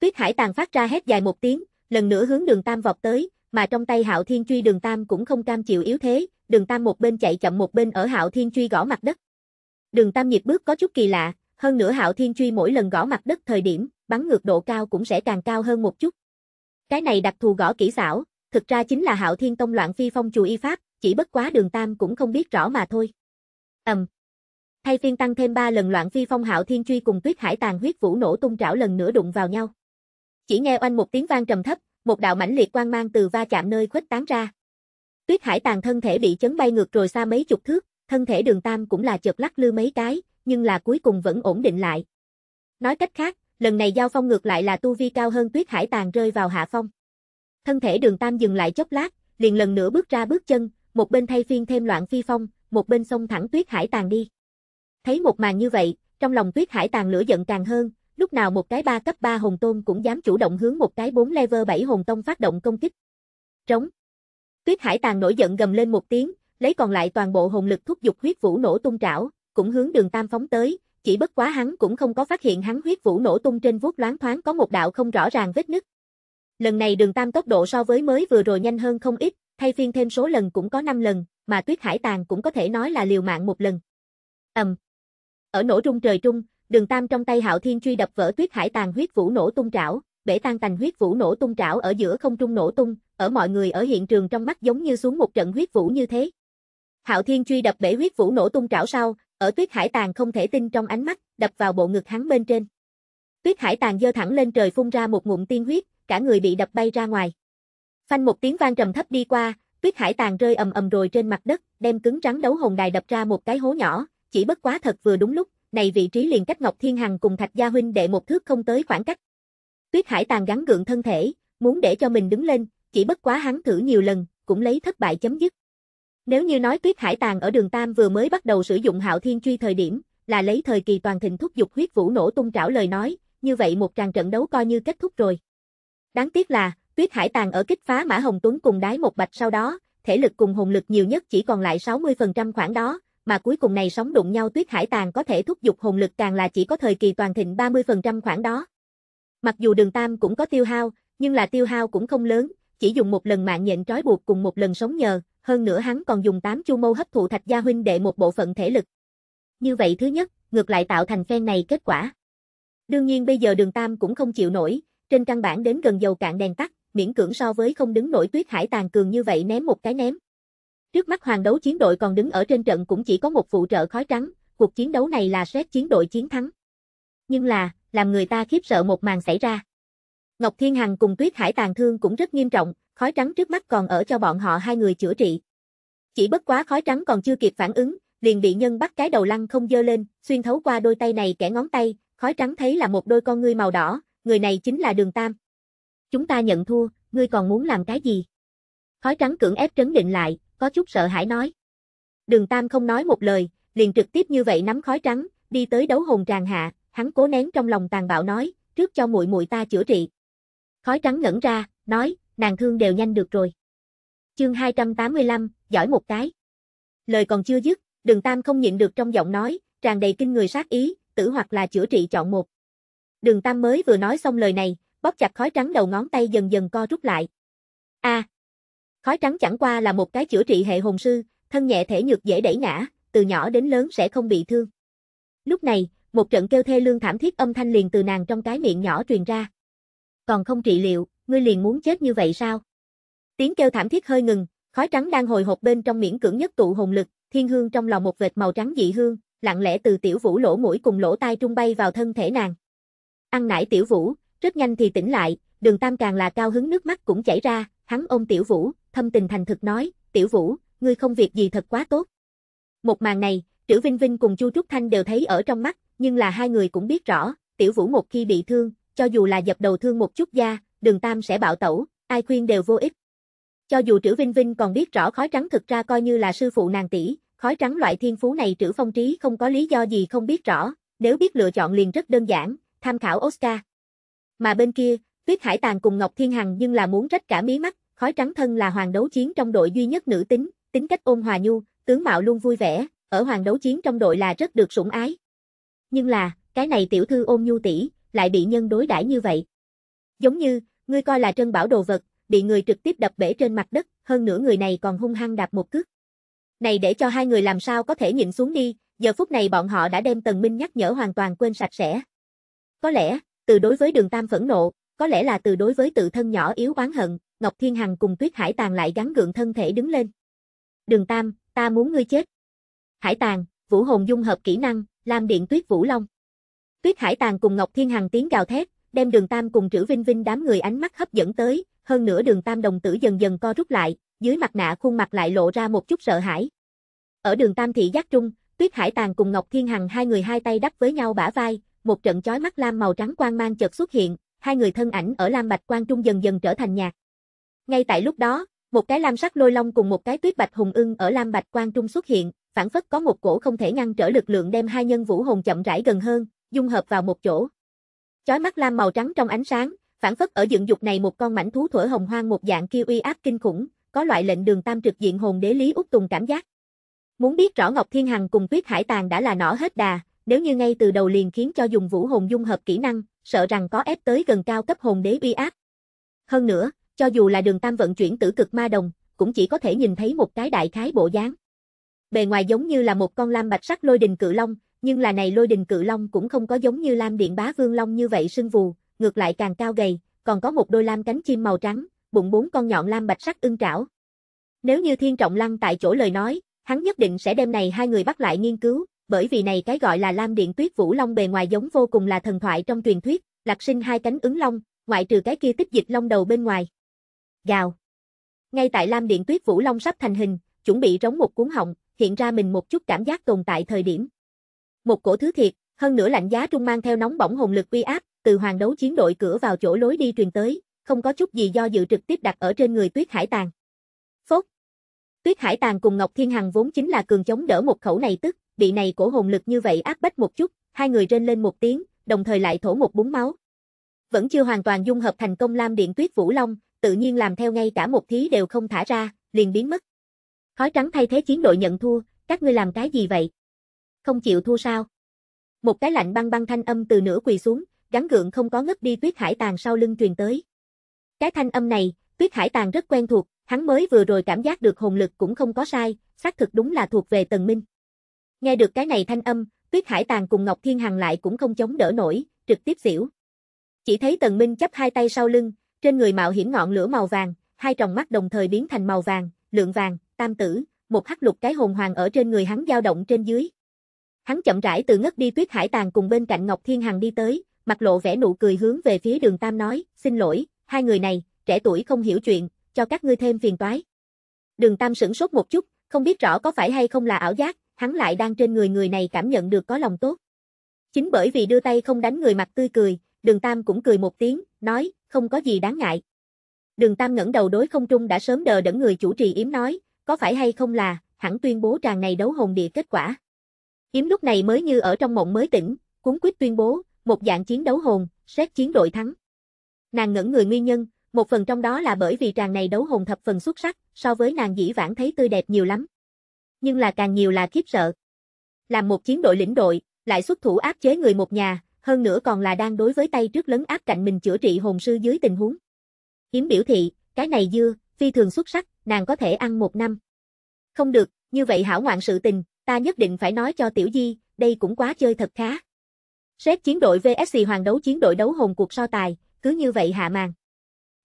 Tuyết hải tàng phát ra hết dài một tiếng, lần nữa hướng đường tam vọt tới, mà trong tay hạo thiên truy đường tam cũng không cam chịu yếu thế, đường tam một bên chạy chậm một bên ở hạo thiên truy gõ mặt đất. Đường Tam nhịp bước có chút kỳ lạ, hơn nữa Hạo Thiên Truy mỗi lần gõ mặt đất thời điểm, bắn ngược độ cao cũng sẽ càng cao hơn một chút. Cái này đặc thù gõ kỹ xảo, thực ra chính là Hạo Thiên Tông loạn phi phong chùa y pháp, chỉ bất quá Đường Tam cũng không biết rõ mà thôi. Ầm. Thay phiên tăng thêm 3 lần loạn phi phong Hạo Thiên Truy cùng Tuyết Hải Tàn huyết vũ nổ tung trảo lần nữa đụng vào nhau. Chỉ nghe oanh một tiếng vang trầm thấp, một đạo mãnh liệt quang mang từ va chạm nơi khuếch tán ra. Tuyết Hải Tàn thân thể bị chấn bay ngược rồi xa mấy chục thước, thân thể đường tam cũng là chợt lắc lư mấy cái, nhưng là cuối cùng vẫn ổn định lại. Nói cách khác, lần này giao phong ngược lại là tu vi cao hơn tuyết hải tàn rơi vào hạ phong. Thân thể đường tam dừng lại chốc lát, liền lần nữa bước ra bước chân, một bên thay phiên thêm loạn phi phong, một bên xông thẳng tuyết hải tàn đi. Thấy một màn như vậy, trong lòng tuyết hải tàn lửa giận càng hơn, lúc nào một cái ba cấp 3 hồn tôn cũng dám chủ động hướng một cái 4 level 7 hồn tông phát động công kích. Trống. Tuyết hải tàn nổi giận gầm lên một tiếng, lấy còn lại toàn bộ hồn lực thúc giục huyết vũ nổ tung trảo, cũng hướng đường tam phóng tới, chỉ bất quá hắn cũng không có phát hiện hắn huyết vũ nổ tung trên vuốt loáng thoáng có một đạo không rõ ràng vết nứt. Lần này đường tam tốc độ so với mới vừa rồi nhanh hơn không ít, thay phiên thêm số lần cũng có 5 lần, mà tuyết hải tàng cũng có thể nói là liều mạng một lần. ầm Ở nổ rung trời trung, đường tam trong tay hạo thiên truy đập vỡ tuyết hải tàng huyết vũ nổ tung trảo, bể tan tành huyết vũ nổ tung trảo ở giữa không trung nổ tung, ở mọi người ở hiện trường trong mắt giống như xuống một trận huyết vũ như thế. Hạo Thiên truy đập bể huyết vũ nổ tung trảo sau, ở Tuyết Hải Tàn không thể tin trong ánh mắt, đập vào bộ ngực hắn bên trên. Tuyết Hải Tàn giơ thẳng lên trời phun ra một ngụm tiên huyết, cả người bị đập bay ra ngoài. Phanh một tiếng vang trầm thấp đi qua, Tuyết Hải Tàn rơi ầm ầm rồi trên mặt đất, đem cứng rắn đấu hồn đài đập ra một cái hố nhỏ, chỉ bất quá thật vừa đúng lúc, này vị trí liền cách Ngọc Thiên Hằng cùng Thạch Gia huynh đệ một thước không tới khoảng cách. Tuyết Hải Tàn gắng gượng thân thể, muốn để cho mình đứng lên, chỉ bất quá hắn thử nhiều lần, cũng lấy thất bại chấm dứt. Nếu như nói tuyết hải tàn ở đường Tam vừa mới bắt đầu sử dụng hạo thiên truy thời điểm, là lấy thời kỳ toàn thịnh thúc dục huyết vũ nổ tung trảo lời nói, như vậy một tràng trận đấu coi như kết thúc rồi. Đáng tiếc là, tuyết hải tàn ở kích phá Mã Hồng Tuấn cùng đái một bạch sau đó, thể lực cùng hồn lực nhiều nhất chỉ còn lại 60% khoảng đó, mà cuối cùng này sóng đụng nhau tuyết hải tàn có thể thúc dục hồn lực càng là chỉ có thời kỳ toàn thịnh 30% khoảng đó. Mặc dù đường Tam cũng có tiêu hao, nhưng là tiêu hao cũng không lớn, chỉ dùng một lần mạng nhện trói buộc cùng một lần sống nhờ, hơn nữa hắn còn dùng tám chu mâu hấp thụ thạch gia huynh đệ một bộ phận thể lực. Như vậy thứ nhất, ngược lại tạo thành phen này kết quả. Đương nhiên bây giờ đường Tam cũng không chịu nổi, trên căn bản đến gần dầu cạn đèn tắt, miễn cưỡng so với không đứng nổi tuyết hải tàn cường như vậy ném một cái ném. Trước mắt hoàng đấu chiến đội còn đứng ở trên trận cũng chỉ có một phụ trợ khói trắng, cuộc chiến đấu này là xét chiến đội chiến thắng. Nhưng là, làm người ta khiếp sợ một màn xảy ra. Ngọc Thiên Hằng cùng Tuyết Hải Tàn Thương cũng rất nghiêm trọng, Khói trắng trước mắt còn ở cho bọn họ hai người chữa trị. Chỉ bất quá khói trắng còn chưa kịp phản ứng, liền bị nhân bắt cái đầu lăn không dơ lên, xuyên thấu qua đôi tay này kẻ ngón tay, khói trắng thấy là một đôi con ngươi màu đỏ, người này chính là đường tam. Chúng ta nhận thua, ngươi còn muốn làm cái gì? Khói trắng cưỡng ép trấn định lại, có chút sợ hãi nói. Đường tam không nói một lời, liền trực tiếp như vậy nắm khói trắng, đi tới đấu hồn tràn hạ, hắn cố nén trong lòng tàn bạo nói, trước cho muội muội ta chữa trị. Khói trắng ngẩn ra, nói, nàng thương đều nhanh được rồi. Chương 285, giỏi một cái. Lời còn chưa dứt, đường tam không nhịn được trong giọng nói, tràn đầy kinh người sát ý, tử hoặc là chữa trị chọn một. Đường tam mới vừa nói xong lời này, bóp chặt khói trắng đầu ngón tay dần dần co rút lại. A. À, khói trắng chẳng qua là một cái chữa trị hệ hồn sư, thân nhẹ thể nhược dễ đẩy ngã, từ nhỏ đến lớn sẽ không bị thương. Lúc này, một trận kêu thê lương thảm thiết âm thanh liền từ nàng trong cái miệng nhỏ truyền ra. Còn không trị liệu, ngươi liền muốn chết như vậy sao? Tiếng kêu thảm thiết hơi ngừng, khói trắng đang hồi hộp bên trong miễn cưỡng nhất tụ hồn lực, thiên hương trong lò một vệt màu trắng dị hương, lặng lẽ từ tiểu vũ lỗ mũi cùng lỗ tai trung bay vào thân thể nàng. Ăn nải tiểu vũ, rất nhanh thì tỉnh lại, đường tam càng là cao hứng nước mắt cũng chảy ra, hắn ôm tiểu vũ, thâm tình thành thực nói, tiểu vũ, ngươi không việc gì thật quá tốt. Một màn này, Trữ Vinh Vinh cùng Chu Trúc Thanh đều thấy ở trong mắt, nhưng là hai người cũng biết rõ, tiểu vũ một khi bị thương, cho dù là dập đầu thương một chút da, đường Tam sẽ bạo tẩu, ai khuyên đều vô ích. Cho dù Trữ Vinh Vinh còn biết rõ khói trắng thực ra coi như là sư phụ nàng tỷ, khói trắng loại thiên phú này Trữ Phong Trí không có lý do gì không biết rõ, nếu biết lựa chọn liền rất đơn giản, tham khảo Oscar. Mà bên kia, Tuyết Hải tàng cùng Ngọc Thiên Hằng nhưng là muốn trách cả mí mắt, khói trắng thân là hoàng đấu chiến trong đội duy nhất nữ tính, tính cách ôn hòa nhu, tướng mạo luôn vui vẻ, ở hoàng đấu chiến trong đội là rất được sủng ái. Nhưng là, cái này tiểu thư ôn nhu tỷ lại bị nhân đối đãi như vậy. Giống như, ngươi coi là trân bảo đồ vật, bị người trực tiếp đập bể trên mặt đất, hơn nữa người này còn hung hăng đạp một cước. Này để cho hai người làm sao có thể nhịn xuống đi, giờ phút này bọn họ đã đem Tần Minh nhắc nhở hoàn toàn quên sạch sẽ. Có lẽ, từ đối với đường tam phẫn nộ, có lẽ là từ đối với tự thân nhỏ yếu oán hận, Ngọc Thiên Hằng cùng Tuyết Hải Tàng lại gắn gượng thân thể đứng lên. Đường tam, ta muốn ngươi chết. Hải Tàng, Vũ Hồn dung hợp kỹ năng, làm Điện Tuyết Vũ Long. Tuyết Hải Tàng cùng Ngọc Thiên Hằng tiếng gào thét, đem đường tam cùng trữ vinh vinh đám người ánh mắt hấp dẫn tới, hơn nữa đường tam đồng tử dần dần co rút lại, dưới mặt nạ khuôn mặt lại lộ ra một chút sợ hãi. Ở đường tam thị giác trung, Tuyết Hải Tàng cùng Ngọc Thiên Hằng hai người hai tay đắp với nhau bả vai, một trận chói mắt lam màu trắng quang mang chợt xuất hiện, hai người thân ảnh ở lam bạch quang trung dần dần trở thành nhạt. Ngay tại lúc đó, một cái lam sắc lôi long cùng một cái tuyết bạch hùng ưng ở lam bạch quang trung xuất hiện, phản phất có một cổ không thể ngăn trở lực lượng đem hai nhân vũ hồn chậm rãi gần hơn, dung hợp vào một chỗ. Chói mắt lam màu trắng trong ánh sáng, phản phất ở dựng dục này một con mảnh thú thuở hồng hoang một dạng kia uy áp kinh khủng, có loại lệnh đường tam trực diện hồn đế lý út Tùng cảm giác. Muốn biết rõ Ngọc Thiên Hằng cùng Tuyết Hải Tàng đã là nỏ hết đà, nếu như ngay từ đầu liền khiến cho dùng vũ hồn dung hợp kỹ năng, sợ rằng có ép tới gần cao cấp hồn đế uy áp. Hơn nữa, cho dù là đường tam vận chuyển tử cực ma đồng, cũng chỉ có thể nhìn thấy một cái đại khái bộ dáng. Bề ngoài giống như là một con lam bạch sắc lôi đình cự long, nhưng là này lôi đình cự long cũng không có giống như lam điện bá vương long như vậy sưng vù, ngược lại càng cao gầy, còn có một đôi lam cánh chim màu trắng, bụng bốn con nhọn lam bạch sắc ưng trảo. Nếu như thiên trọng lăng tại chỗ lời nói, hắn nhất định sẽ đem này hai người bắt lại nghiên cứu, bởi vì này cái gọi là lam điện tuyết vũ long bề ngoài giống vô cùng là thần thoại trong truyền thuyết, lạc sinh hai cánh ứng long, ngoại trừ cái kia tích dịch long đầu bên ngoài. Gào. Ngay tại lam điện tuyết vũ long sắp thành hình, chuẩn bị rống một cuốn họng, hiện ra mình một chút cảm giác tồn tại thời điểm. Một cổ thứ thiệt, hơn nữa lạnh giá trung mang theo nóng bỏng hồn lực uy áp, từ hoàng đấu chiến đội cửa vào chỗ lối đi truyền tới, không có chút gì do dự trực tiếp đặt ở trên người Tuyết Hải tàng. Phốt! Tuyết Hải tàng cùng Ngọc Thiên Hằng vốn chính là cường chống đỡ một khẩu này tức, bị này cổ hồn lực như vậy áp bách một chút, hai người rên lên một tiếng, đồng thời lại thổ một búng máu. Vẫn chưa hoàn toàn dung hợp thành công Lam Điện Tuyết Vũ Long, tự nhiên làm theo ngay cả một thí đều không thả ra, liền biến mất. Khói trắng thay thế chiến đội nhận thua, các ngươi làm cái gì vậy? không chịu thua sao? Một cái lạnh băng băng thanh âm từ nửa quỳ xuống, gắn gượng không có ngất đi Tuyết Hải Tàn sau lưng truyền tới. Cái thanh âm này, Tuyết Hải Tàn rất quen thuộc, hắn mới vừa rồi cảm giác được hồn lực cũng không có sai, xác thực đúng là thuộc về Tần Minh. Nghe được cái này thanh âm, Tuyết Hải Tàn cùng Ngọc Thiên Hằng lại cũng không chống đỡ nổi, trực tiếp xỉu. Chỉ thấy Tần Minh chấp hai tay sau lưng, trên người mạo hiểm ngọn lửa màu vàng, hai tròng mắt đồng thời biến thành màu vàng, lượng vàng, tam tử, một hắc lục cái hồn hoàng ở trên người hắn dao động trên dưới. Hắn chậm rãi từ ngất đi Tuyết Hải Tàng cùng bên cạnh Ngọc Thiên Hằng đi tới, mặt lộ vẻ nụ cười hướng về phía đường Tam nói, xin lỗi, hai người này, trẻ tuổi không hiểu chuyện, cho các ngươi thêm phiền toái. Đường Tam sửng sốt một chút, không biết rõ có phải hay không là ảo giác, hắn lại đang trên người người này cảm nhận được có lòng tốt. Chính bởi vì đưa tay không đánh người mặt tươi cười, đường Tam cũng cười một tiếng, nói, không có gì đáng ngại. Đường Tam ngẩng đầu đối không trung đã sớm đờ đẫn người chủ trì yếm nói, có phải hay không là, hẳn tuyên bố tràng này đấu hồn địa kết quả. Kiếm lúc này mới như ở trong mộng mới tỉnh, cuốn quyết tuyên bố, một dạng chiến đấu hồn, xét chiến đội thắng. Nàng ngẩn người nguyên nhân, một phần trong đó là bởi vì tràng này đấu hồn thập phần xuất sắc, so với nàng dĩ vãng thấy tươi đẹp nhiều lắm. Nhưng là càng nhiều là khiếp sợ. Làm một chiến đội lĩnh đội, lại xuất thủ áp chế người một nhà, hơn nữa còn là đang đối với tay trước lấn áp cạnh mình chữa trị hồn sư dưới tình huống. Kiếm biểu thị, cái này dưa, phi thường xuất sắc, nàng có thể ăn một năm. Không được, như vậy hảo ngoạn sự tình, ta nhất định phải nói cho Tiểu Di, đây cũng quá chơi thật khá. xét chiến đội VSC Hoàng đấu chiến đội đấu hồn cuộc so tài, cứ như vậy hạ màn.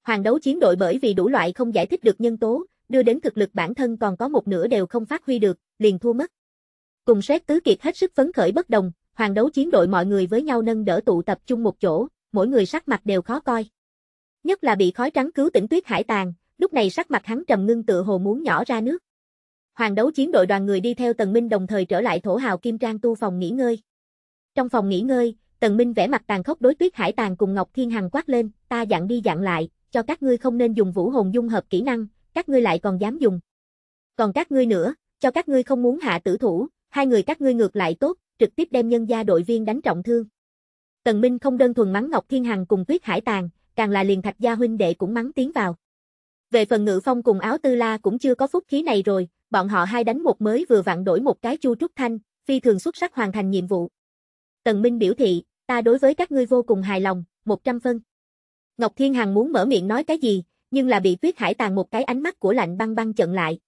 Hoàng đấu chiến đội bởi vì đủ loại không giải thích được nhân tố, đưa đến thực lực bản thân còn có một nửa đều không phát huy được, liền thua mất. Cùng xét tứ kiệt hết sức phấn khởi bất đồng, hoàng đấu chiến đội mọi người với nhau nâng đỡ tụ tập trung một chỗ, mỗi người sắc mặt đều khó coi. Nhất là bị khói trắng cứu tỉnh tuyết hải tàn, lúc này sắc mặt hắn trầm ngưng tựa hồ muốn nhỏ ra nước. Hoàng đấu chiến đội đoàn người đi theo Tần Minh đồng thời trở lại thổ hào Kim Trang tu phòng nghỉ ngơi. Trong phòng nghỉ ngơi, Tần Minh vẽ mặt tàn khốc đối Tuyết Hải Tàn cùng Ngọc Thiên Hằng quát lên, ta dặn đi dặn lại, cho các ngươi không nên dùng vũ hồn dung hợp kỹ năng, các ngươi lại còn dám dùng. Còn các ngươi nữa, cho các ngươi không muốn hạ tử thủ, hai người các ngươi ngược lại tốt, trực tiếp đem nhân gia đội viên đánh trọng thương. Tần Minh không đơn thuần mắng Ngọc Thiên Hằng cùng Tuyết Hải Tàn, càng là liền thạch gia huynh đệ cũng mắng tiếng vào. Về phần ngự phong cùng áo tư la cũng chưa có phúc khí này rồi, bọn họ hai đánh một mới vừa vặn đổi một cái Chu Trúc Thanh, phi thường xuất sắc hoàn thành nhiệm vụ. Tần Minh biểu thị, ta đối với các ngươi vô cùng hài lòng, 100 phân. Ngọc Thiên Hằng muốn mở miệng nói cái gì, nhưng là bị Tuyết Hải tàn một cái ánh mắt của lạnh băng băng chận lại.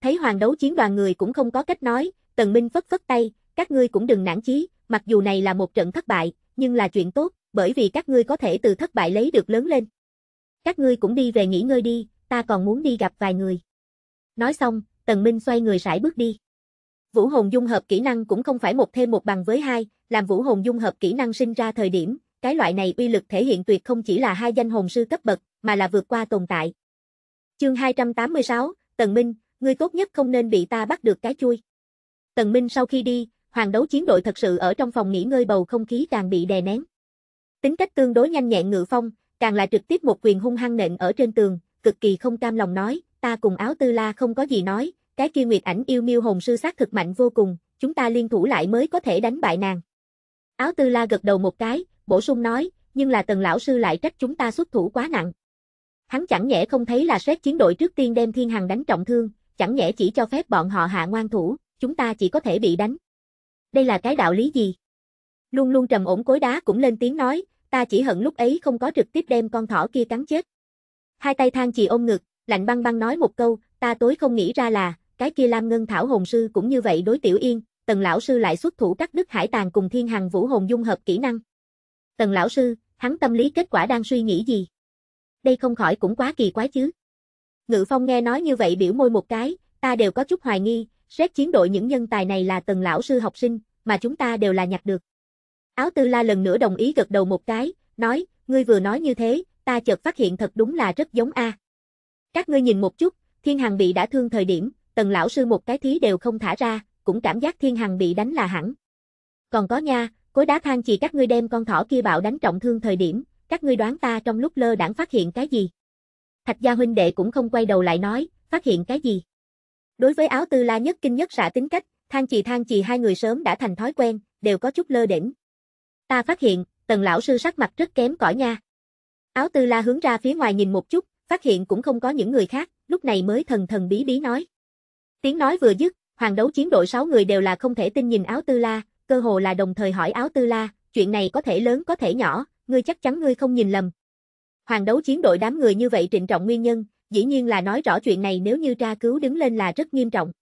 Thấy hoàng đấu chiến đoàn người cũng không có cách nói, Tần Minh phất phất tay, các ngươi cũng đừng nản chí, mặc dù này là một trận thất bại, nhưng là chuyện tốt, bởi vì các ngươi có thể từ thất bại lấy được lớn lên. Các ngươi cũng đi về nghỉ ngơi đi, ta còn muốn đi gặp vài người. Nói xong, Tần Minh xoay người sải bước đi. Vũ hồn dung hợp kỹ năng cũng không phải một thêm một bằng với hai, làm vũ hồn dung hợp kỹ năng sinh ra thời điểm, cái loại này uy lực thể hiện tuyệt không chỉ là hai danh hồn sư cấp bậc, mà là vượt qua tồn tại. Chương 286, Tần Minh, ngươi tốt nhất không nên bị ta bắt được cái chui. Tần Minh sau khi đi, hoàng đấu chiến đội thật sự ở trong phòng nghỉ ngơi bầu không khí càng bị đè nén. Tính cách tương đối nhanh nhẹn ngự phong, càng là trực tiếp một quyền hung hăng nện ở trên tường, cực kỳ không cam lòng nói, ta cùng áo tư la không có gì nói, cái kia Nguyệt Ảnh yêu miêu hồn sư sát thực mạnh vô cùng, chúng ta liên thủ lại mới có thể đánh bại nàng. Áo Tư La gật đầu một cái, bổ sung nói, nhưng là Tần lão sư lại trách chúng ta xuất thủ quá nặng. Hắn chẳng nhẽ không thấy là xét chiến đội trước tiên đem Thiên Hằng đánh trọng thương, chẳng nhẽ chỉ cho phép bọn họ hạ ngoan thủ, chúng ta chỉ có thể bị đánh. Đây là cái đạo lý gì? Luôn luôn trầm ổn cối đá cũng lên tiếng nói, ta chỉ hận lúc ấy không có trực tiếp đem con thỏ kia cắn chết. Hai tay than chì ôm ngực, lạnh băng băng nói một câu, ta tối không nghĩ ra là, cái kia Lam Ngân Thảo Hồn Sư cũng như vậy đối Tiểu Yên, Tần Lão Sư lại xuất thủ các đức hải tàng cùng thiên hằng vũ hồn dung hợp kỹ năng. Tần Lão Sư, hắn tâm lý kết quả đang suy nghĩ gì? Đây không khỏi cũng quá kỳ quái chứ. Ngự Phong nghe nói như vậy biểu môi một cái, ta đều có chút hoài nghi, xét chiến đội những nhân tài này là Tần Lão Sư học sinh, mà chúng ta đều là nhặt được. Áo Tư La lần nữa đồng ý gật đầu một cái, nói, ngươi vừa nói như thế, ta chợt phát hiện thật đúng là rất giống A. Các ngươi nhìn một chút, Thiên Hằng bị đã thương thời điểm, tần lão sư một cái thí đều không thả ra, cũng cảm giác thiên hằng bị đánh là hẳn. Còn có nha, cối đá than chỉ các ngươi đem con thỏ kia bạo đánh trọng thương thời điểm, các ngươi đoán ta trong lúc lơ đãng phát hiện cái gì. Thạch gia huynh đệ cũng không quay đầu lại nói, phát hiện cái gì. Đối với áo tư la nhất kinh nhất xạ tính cách, than chì than chì hai người sớm đã thành thói quen, đều có chút lơ đỉnh. Ta phát hiện, tần lão sư sắc mặt rất kém cỏi nha. Áo tư la hướng ra phía ngoài nhìn một chút, phát hiện cũng không có những người khác, lúc này mới thần thần bí bí nói. Tiếng nói vừa dứt, hoàng đấu chiến đội 6 người đều là không thể tin nhìn áo tư la, cơ hồ là đồng thời hỏi áo tư la, chuyện này có thể lớn có thể nhỏ, ngươi chắc chắn ngươi không nhìn lầm. Hoàng đấu chiến đội đám người như vậy trịnh trọng nguyên nhân, dĩ nhiên là nói rõ chuyện này nếu như tra cứu đứng lên là rất nghiêm trọng.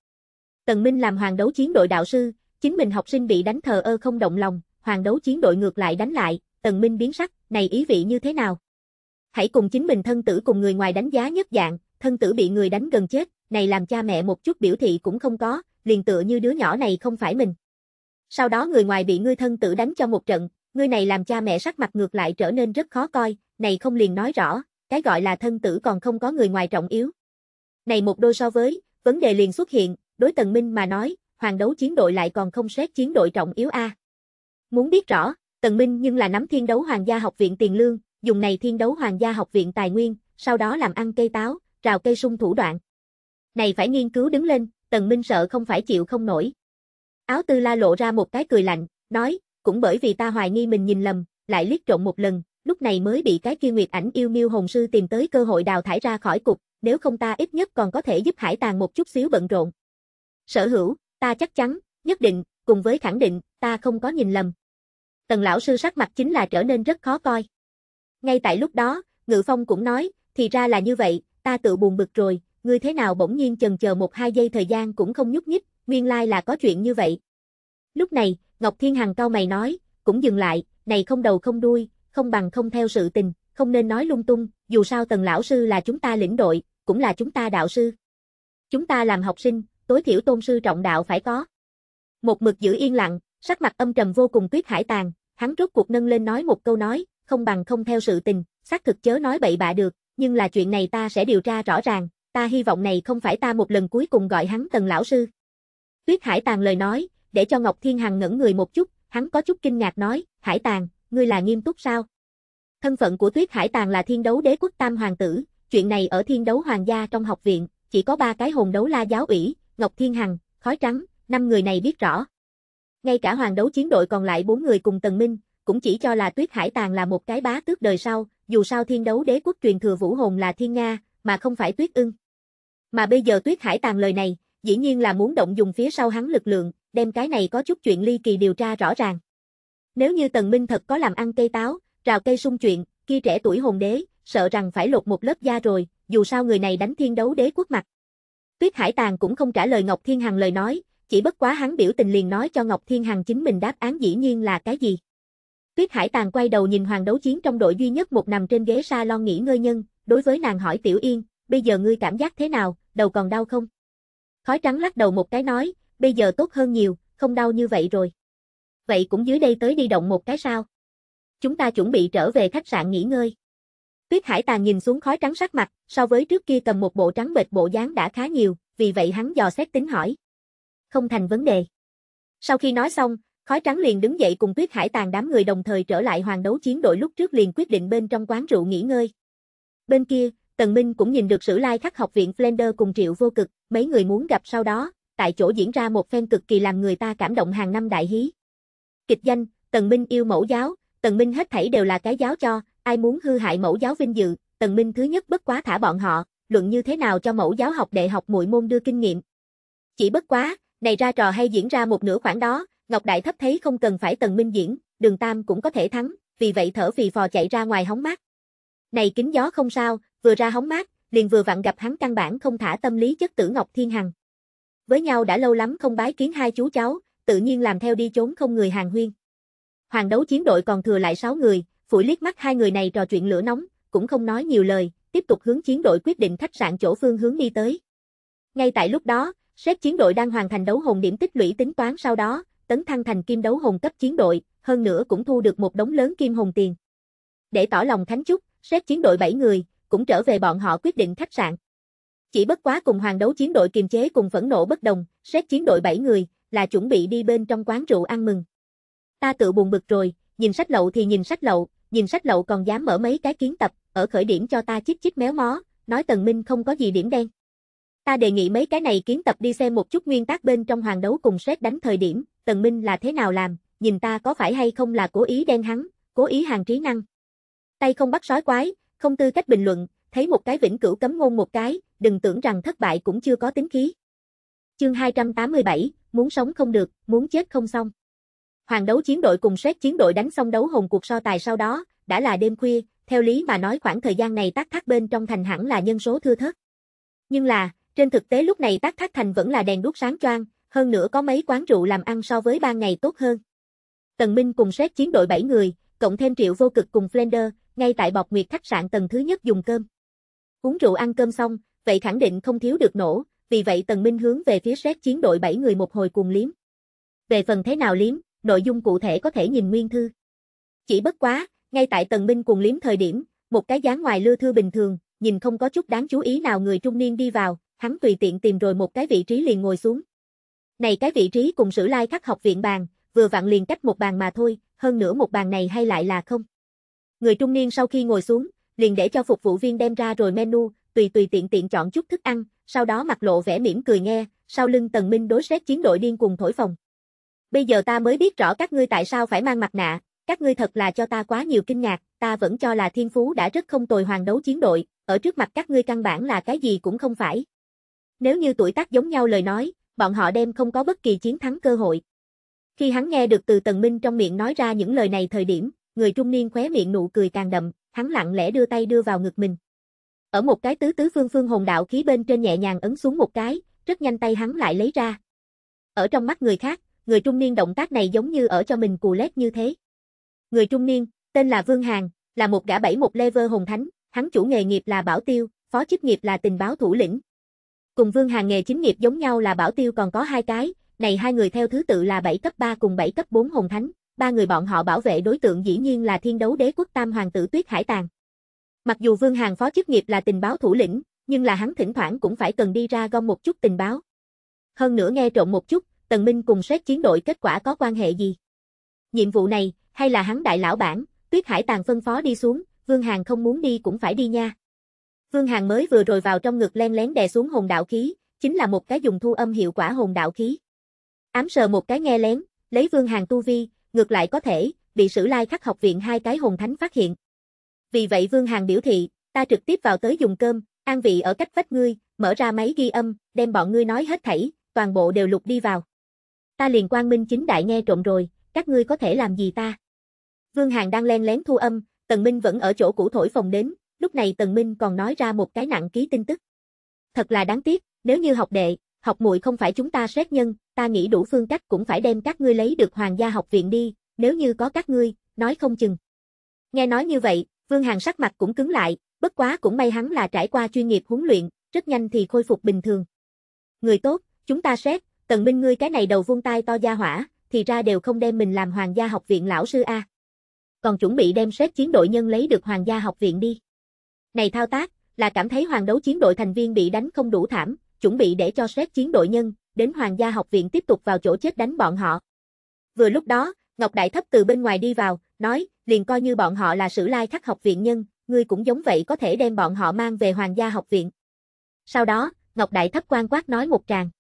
Tần Minh làm hoàng đấu chiến đội đạo sư, chính mình học sinh bị đánh thờ ơ không động lòng, hoàng đấu chiến đội ngược lại đánh lại, Tần Minh biến sắc, này ý vị như thế nào? Hãy cùng chính mình thân tử cùng người ngoài đánh giá nhất dạng, thân tử bị người đánh gần chết, này làm cha mẹ một chút biểu thị cũng không có, liền tựa như đứa nhỏ này không phải mình. Sau đó người ngoài bị ngươi thân tử đánh cho một trận, ngươi này làm cha mẹ sắc mặt ngược lại trở nên rất khó coi, này không liền nói rõ, cái gọi là thân tử còn không có người ngoài trọng yếu. Này một đôi so với, vấn đề liền xuất hiện, đối Tần Minh mà nói, hoàng đấu chiến đội lại còn không xét chiến đội trọng yếu a. Muốn biết rõ, Tần Minh nhưng là nắm thiên đấu hoàng gia học viện tiền lương, dùng này thiên đấu hoàng gia học viện tài nguyên, sau đó làm ăn cây táo, rào cây sung thủ đoạn. Này phải nghiên cứu đứng lên, Tần Minh sợ không phải chịu không nổi. Áo tư la lộ ra một cái cười lạnh, nói, cũng bởi vì ta hoài nghi mình nhìn lầm, lại liếc trộn một lần, lúc này mới bị cái kia nguyệt ảnh yêu miêu hồn sư tìm tới cơ hội đào thải ra khỏi cục, nếu không ta ít nhất còn có thể giúp hải tàng một chút xíu bận rộn. Sở hữu, ta chắc chắn, nhất định, cùng với khẳng định, ta không có nhìn lầm. Tần lão sư sắc mặt chính là trở nên rất khó coi. Ngay tại lúc đó, Ngự Phong cũng nói, thì ra là như vậy, ta tự buồn bực rồi, ngươi thế nào bỗng nhiên chần chờ một hai giây thời gian cũng không nhúc nhích, nguyên lai là có chuyện như vậy. Lúc này, Ngọc Thiên Hằng cao mày nói, cũng dừng lại, này không đầu không đuôi, không bằng không theo sự tình, không nên nói lung tung, dù sao tần lão sư là chúng ta lĩnh đội, cũng là chúng ta đạo sư. Chúng ta làm học sinh, tối thiểu tôn sư trọng đạo phải có. Một mực giữ yên lặng, sắc mặt âm trầm vô cùng tuyết hải tàn, hắn rốt cuộc nâng lên nói một câu nói, không bằng không theo sự tình, xác thực chớ nói bậy bạ được, nhưng là chuyện này ta sẽ điều tra rõ ràng, ta hy vọng này không phải ta một lần cuối cùng gọi hắn tần lão sư. Tuyết Hải Tàng lời nói, để cho Ngọc Thiên Hằng ngẩn người một chút, hắn có chút kinh ngạc nói, Hải Tàng, ngươi là nghiêm túc sao? Thân phận của Tuyết Hải Tàng là thiên đấu đế quốc tam hoàng tử, chuyện này ở thiên đấu hoàng gia trong học viện, chỉ có ba cái hồn đấu la giáo ủy, Ngọc Thiên Hằng, Khói Trắng, năm người này biết rõ. Ngay cả hoàng đấu chiến đội còn lại bốn người cùng Tần Minh, cũng chỉ cho là Tuyết Hải Tàng là một cái bá tước đời sau, dù sao thiên đấu đế quốc truyền thừa vũ hồn là thiên Nga, mà không phải Tuyết ưng. Mà bây giờ Tuyết Hải Tàn lời này, dĩ nhiên là muốn động dùng phía sau hắn lực lượng, đem cái này có chút chuyện ly kỳ điều tra rõ ràng. Nếu như Tần Minh thật có làm ăn cây táo, rào cây sung chuyện, kia trẻ tuổi hồn đế, sợ rằng phải lột một lớp da rồi, dù sao người này đánh thiên đấu đế quốc mặt. Tuyết Hải Tàn cũng không trả lời Ngọc Thiên Hằng lời nói, chỉ bất quá hắn biểu tình liền nói cho Ngọc Thiên Hằng chính mình đáp án dĩ nhiên là cái gì. Tuyết Hải Tàn quay đầu nhìn hoàng đấu chiến trong đội duy nhất một nằm trên ghế salon nghỉ ngơi nhân, đối với nàng hỏi Tiểu Yên, bây giờ ngươi cảm giác thế nào, đầu còn đau không? Khói trắng lắc đầu một cái nói, bây giờ tốt hơn nhiều, không đau như vậy rồi. Vậy cũng dưới đây tới đi động một cái sao? Chúng ta chuẩn bị trở về khách sạn nghỉ ngơi. Tuyết Hải Tà nhìn xuống khói trắng sắc mặt, so với trước kia cầm một bộ trắng bệt bộ dáng đã khá nhiều, vì vậy hắn dò xét tính hỏi. Không thành vấn đề. Sau khi nói xong, khói trắng liền đứng dậy cùng Tuyết Hải Tàn đám người đồng thời trở lại hoàng đấu chiến đội lúc trước liền quyết định bên trong quán rượu nghỉ ngơi. Bên kia, Tần Minh cũng nhìn được sử lai like khắc học viện Flender cùng Triệu Vô Cực, mấy người muốn gặp sau đó, tại chỗ diễn ra một phen cực kỳ làm người ta cảm động hàng năm đại hí. Kịch danh, Tần Minh yêu mẫu giáo, Tần Minh hết thảy đều là cái giáo cho, ai muốn hư hại mẫu giáo vinh dự, Tần Minh thứ nhất bất quá thả bọn họ, luận như thế nào cho mẫu giáo học đệ học muội môn đưa kinh nghiệm. Chỉ bất quá, này ra trò hay diễn ra một nửa khoảng đó, Ngọc Đại Thấp thấy không cần phải Tần Minh diễn, Đường Tam cũng có thể thắng, vì vậy thở phì phò chạy ra ngoài hóng mát. Này kính gió không sao, vừa ra hóng mát, liền vừa vặn gặp hắn căn bản không thả tâm lý chất tử Ngọc Thiên Hằng. Với nhau đã lâu lắm không bái kiến hai chú cháu, tự nhiên làm theo đi trốn không người hàng huyên. Hoàng đấu chiến đội còn thừa lại 6 người, phủi liếc mắt hai người này trò chuyện lửa nóng, cũng không nói nhiều lời, tiếp tục hướng chiến đội quyết định khách sạn chỗ phương hướng đi tới. Ngay tại lúc đó, xếp chiến đội đang hoàn thành đấu hồn điểm tích lũy tính toán sau đó, tấn thăng thành kim đấu hồn cấp chiến đội, hơn nữa cũng thu được một đống lớn kim hồn tiền. Để tỏ lòng thánh chúc, xếp chiến đội 7 người, cũng trở về bọn họ quyết định khách sạn. Chỉ bất quá cùng hoàng đấu chiến đội kiềm chế cùng phẫn nộ bất đồng, xét chiến đội 7 người, là chuẩn bị đi bên trong quán rượu ăn mừng. Ta tự buồn bực rồi, nhìn sách lậu thì nhìn sách lậu, nhìn sách lậu còn dám mở mấy cái kiến tập, ở khởi điểm cho ta chích chích méo mó, nói Tần Minh không có gì điểm đen. Ta đề nghị mấy cái này kiến tập đi xem một chút nguyên tắc bên trong hoàng đấu cùng xét đánh thời điểm, Tần Minh là thế nào làm, nhìn ta có phải hay không là cố ý đen hắn, cố ý hàng trí năng. Tay không bắt sói quái, không tư cách bình luận, thấy một cái vĩnh cửu cấm ngôn một cái, đừng tưởng rằng thất bại cũng chưa có tính khí. Chương 287, muốn sống không được, muốn chết không xong. Hoàng đấu chiến đội cùng xét chiến đội đánh xong đấu hồn cuộc so tài sau đó, đã là đêm khuya, theo lý mà nói khoảng thời gian này tác thác bên trong thành hẳn là nhân số thưa thớt. Nhưng là, trên thực tế lúc này tác thác thành vẫn là đèn đuốc sáng choang, hơn nữa có mấy quán rượu làm ăn so với ban ngày tốt hơn. Tần Minh cùng xét chiến đội 7 người, cộng thêm Triệu Vô Cực cùng Flender, ngay tại bọc nguyệt khách sạn tầng thứ nhất dùng cơm. Uống rượu ăn cơm xong, vậy khẳng định không thiếu được nổ, vì vậy Tần Minh hướng về phía xét chiến đội 7 người một hồi cùng liếm. Về phần thế nào liếm, nội dung cụ thể có thể nhìn nguyên thư. Chỉ bất quá, ngay tại Tần Minh cùng liếm thời điểm, một cái dáng ngoài lưa thư bình thường, nhìn không có chút đáng chú ý nào người trung niên đi vào, hắn tùy tiện tìm rồi một cái vị trí liền ngồi xuống. Này cái vị trí cùng sử lai khắc học viện bàn, vừa vặn liền cách một bàn mà thôi, hơn nữa một bàn này hay lại là không. Người trung niên sau khi ngồi xuống, liền để cho phục vụ viên đem ra rồi menu, tùy tùy tiện tiện chọn chút thức ăn, sau đó mặt lộ vẻ mỉm cười nghe, sau lưng Tần Minh đối xét chiến đội điên cùng thổi phòng. Bây giờ ta mới biết rõ các ngươi tại sao phải mang mặt nạ, các ngươi thật là cho ta quá nhiều kinh ngạc, ta vẫn cho là thiên phú đã rất không tồi hoàng đấu chiến đội, ở trước mặt các ngươi căn bản là cái gì cũng không phải. Nếu như tuổi tác giống nhau lời nói, bọn họ đem không có bất kỳ chiến thắng cơ hội. Khi hắn nghe được từ Tần Minh trong miệng nói ra những lời này thời điểm, người trung niên khóe miệng nụ cười càng đậm, hắn lặng lẽ đưa tay đưa vào ngực mình. Ở một cái tứ tứ phương phương hồn đạo khí bên trên nhẹ nhàng ấn xuống một cái, rất nhanh tay hắn lại lấy ra. Ở trong mắt người khác, người trung niên động tác này giống như ở cho mình cù lét như thế. Người trung niên, tên là Vương hàng, là một gã bảy một level hồn thánh, hắn chủ nghề nghiệp là bảo tiêu, phó chức nghiệp là tình báo thủ lĩnh. Cùng Vương hàng nghề chính nghiệp giống nhau là bảo tiêu còn có hai cái, này hai người theo thứ tự là 7 cấp 3 cùng 7 cấp 4 hồn thánh, ba người bọn họ bảo vệ đối tượng dĩ nhiên là thiên đấu đế quốc tam hoàng tử Tuyết Hải tàng Mặc dù Vương Hàng phó chức nghiệp là tình báo thủ lĩnh, nhưng là hắn thỉnh thoảng cũng phải cần đi ra gom một chút tình báo. Hơn nữa nghe trộm một chút, Tần Minh cùng xét chiến đội kết quả có quan hệ gì. Nhiệm vụ này, hay là hắn đại lão bản, Tuyết Hải tàng phân phó đi xuống, Vương Hàng không muốn đi cũng phải đi nha. Vương Hàng mới vừa rồi vào trong ngực len lén đè xuống hồn đạo khí, chính là một cái dùng thu âm hiệu quả hồn đạo khí. Ám sờ một cái nghe lén, lấy Vương Hàng tu vi, ngược lại có thể bị sử lai khắc học viện hai cái hồn thánh phát hiện. Vì vậy Vương Hàng biểu thị, ta trực tiếp vào tới dùng cơm, an vị ở cách vách ngươi, mở ra máy ghi âm, đem bọn ngươi nói hết thảy, toàn bộ đều lục đi vào. Ta liền quang minh chính đại nghe trộm rồi, các ngươi có thể làm gì ta? Vương Hàng đang len lén thu âm, Tần Minh vẫn ở chỗ cũ thổi phòng đến, lúc này Tần Minh còn nói ra một cái nặng ký tin tức. Thật là đáng tiếc, nếu như học đệ, học muội không phải chúng ta xét nhân, ta nghĩ đủ phương cách cũng phải đem các ngươi lấy được hoàng gia học viện đi, nếu như có các ngươi, nói không chừng. Nghe nói như vậy, Vương Hàng sắc mặt cũng cứng lại, bất quá cũng may hắn là trải qua chuyên nghiệp huấn luyện, rất nhanh thì khôi phục bình thường. Người tốt, chúng ta xét, tần minh ngươi cái này đầu vuông tai to gia hỏa, thì ra đều không đem mình làm hoàng gia học viện lão sư A. Còn chuẩn bị đem xét chiến đội nhân lấy được hoàng gia học viện đi. Này thao tác, là cảm thấy hoàng đấu chiến đội thành viên bị đánh không đủ thảm, chuẩn bị để cho xét chiến đội nhân, đến Hoàng gia học viện tiếp tục vào chỗ chết đánh bọn họ. Vừa lúc đó, Ngọc Đại Thấp từ bên ngoài đi vào, nói, liền coi như bọn họ là sử lai khắc học viện nhân, ngươi cũng giống vậy có thể đem bọn họ mang về Hoàng gia học viện. Sau đó, Ngọc Đại Thấp quan quát nói một tràng.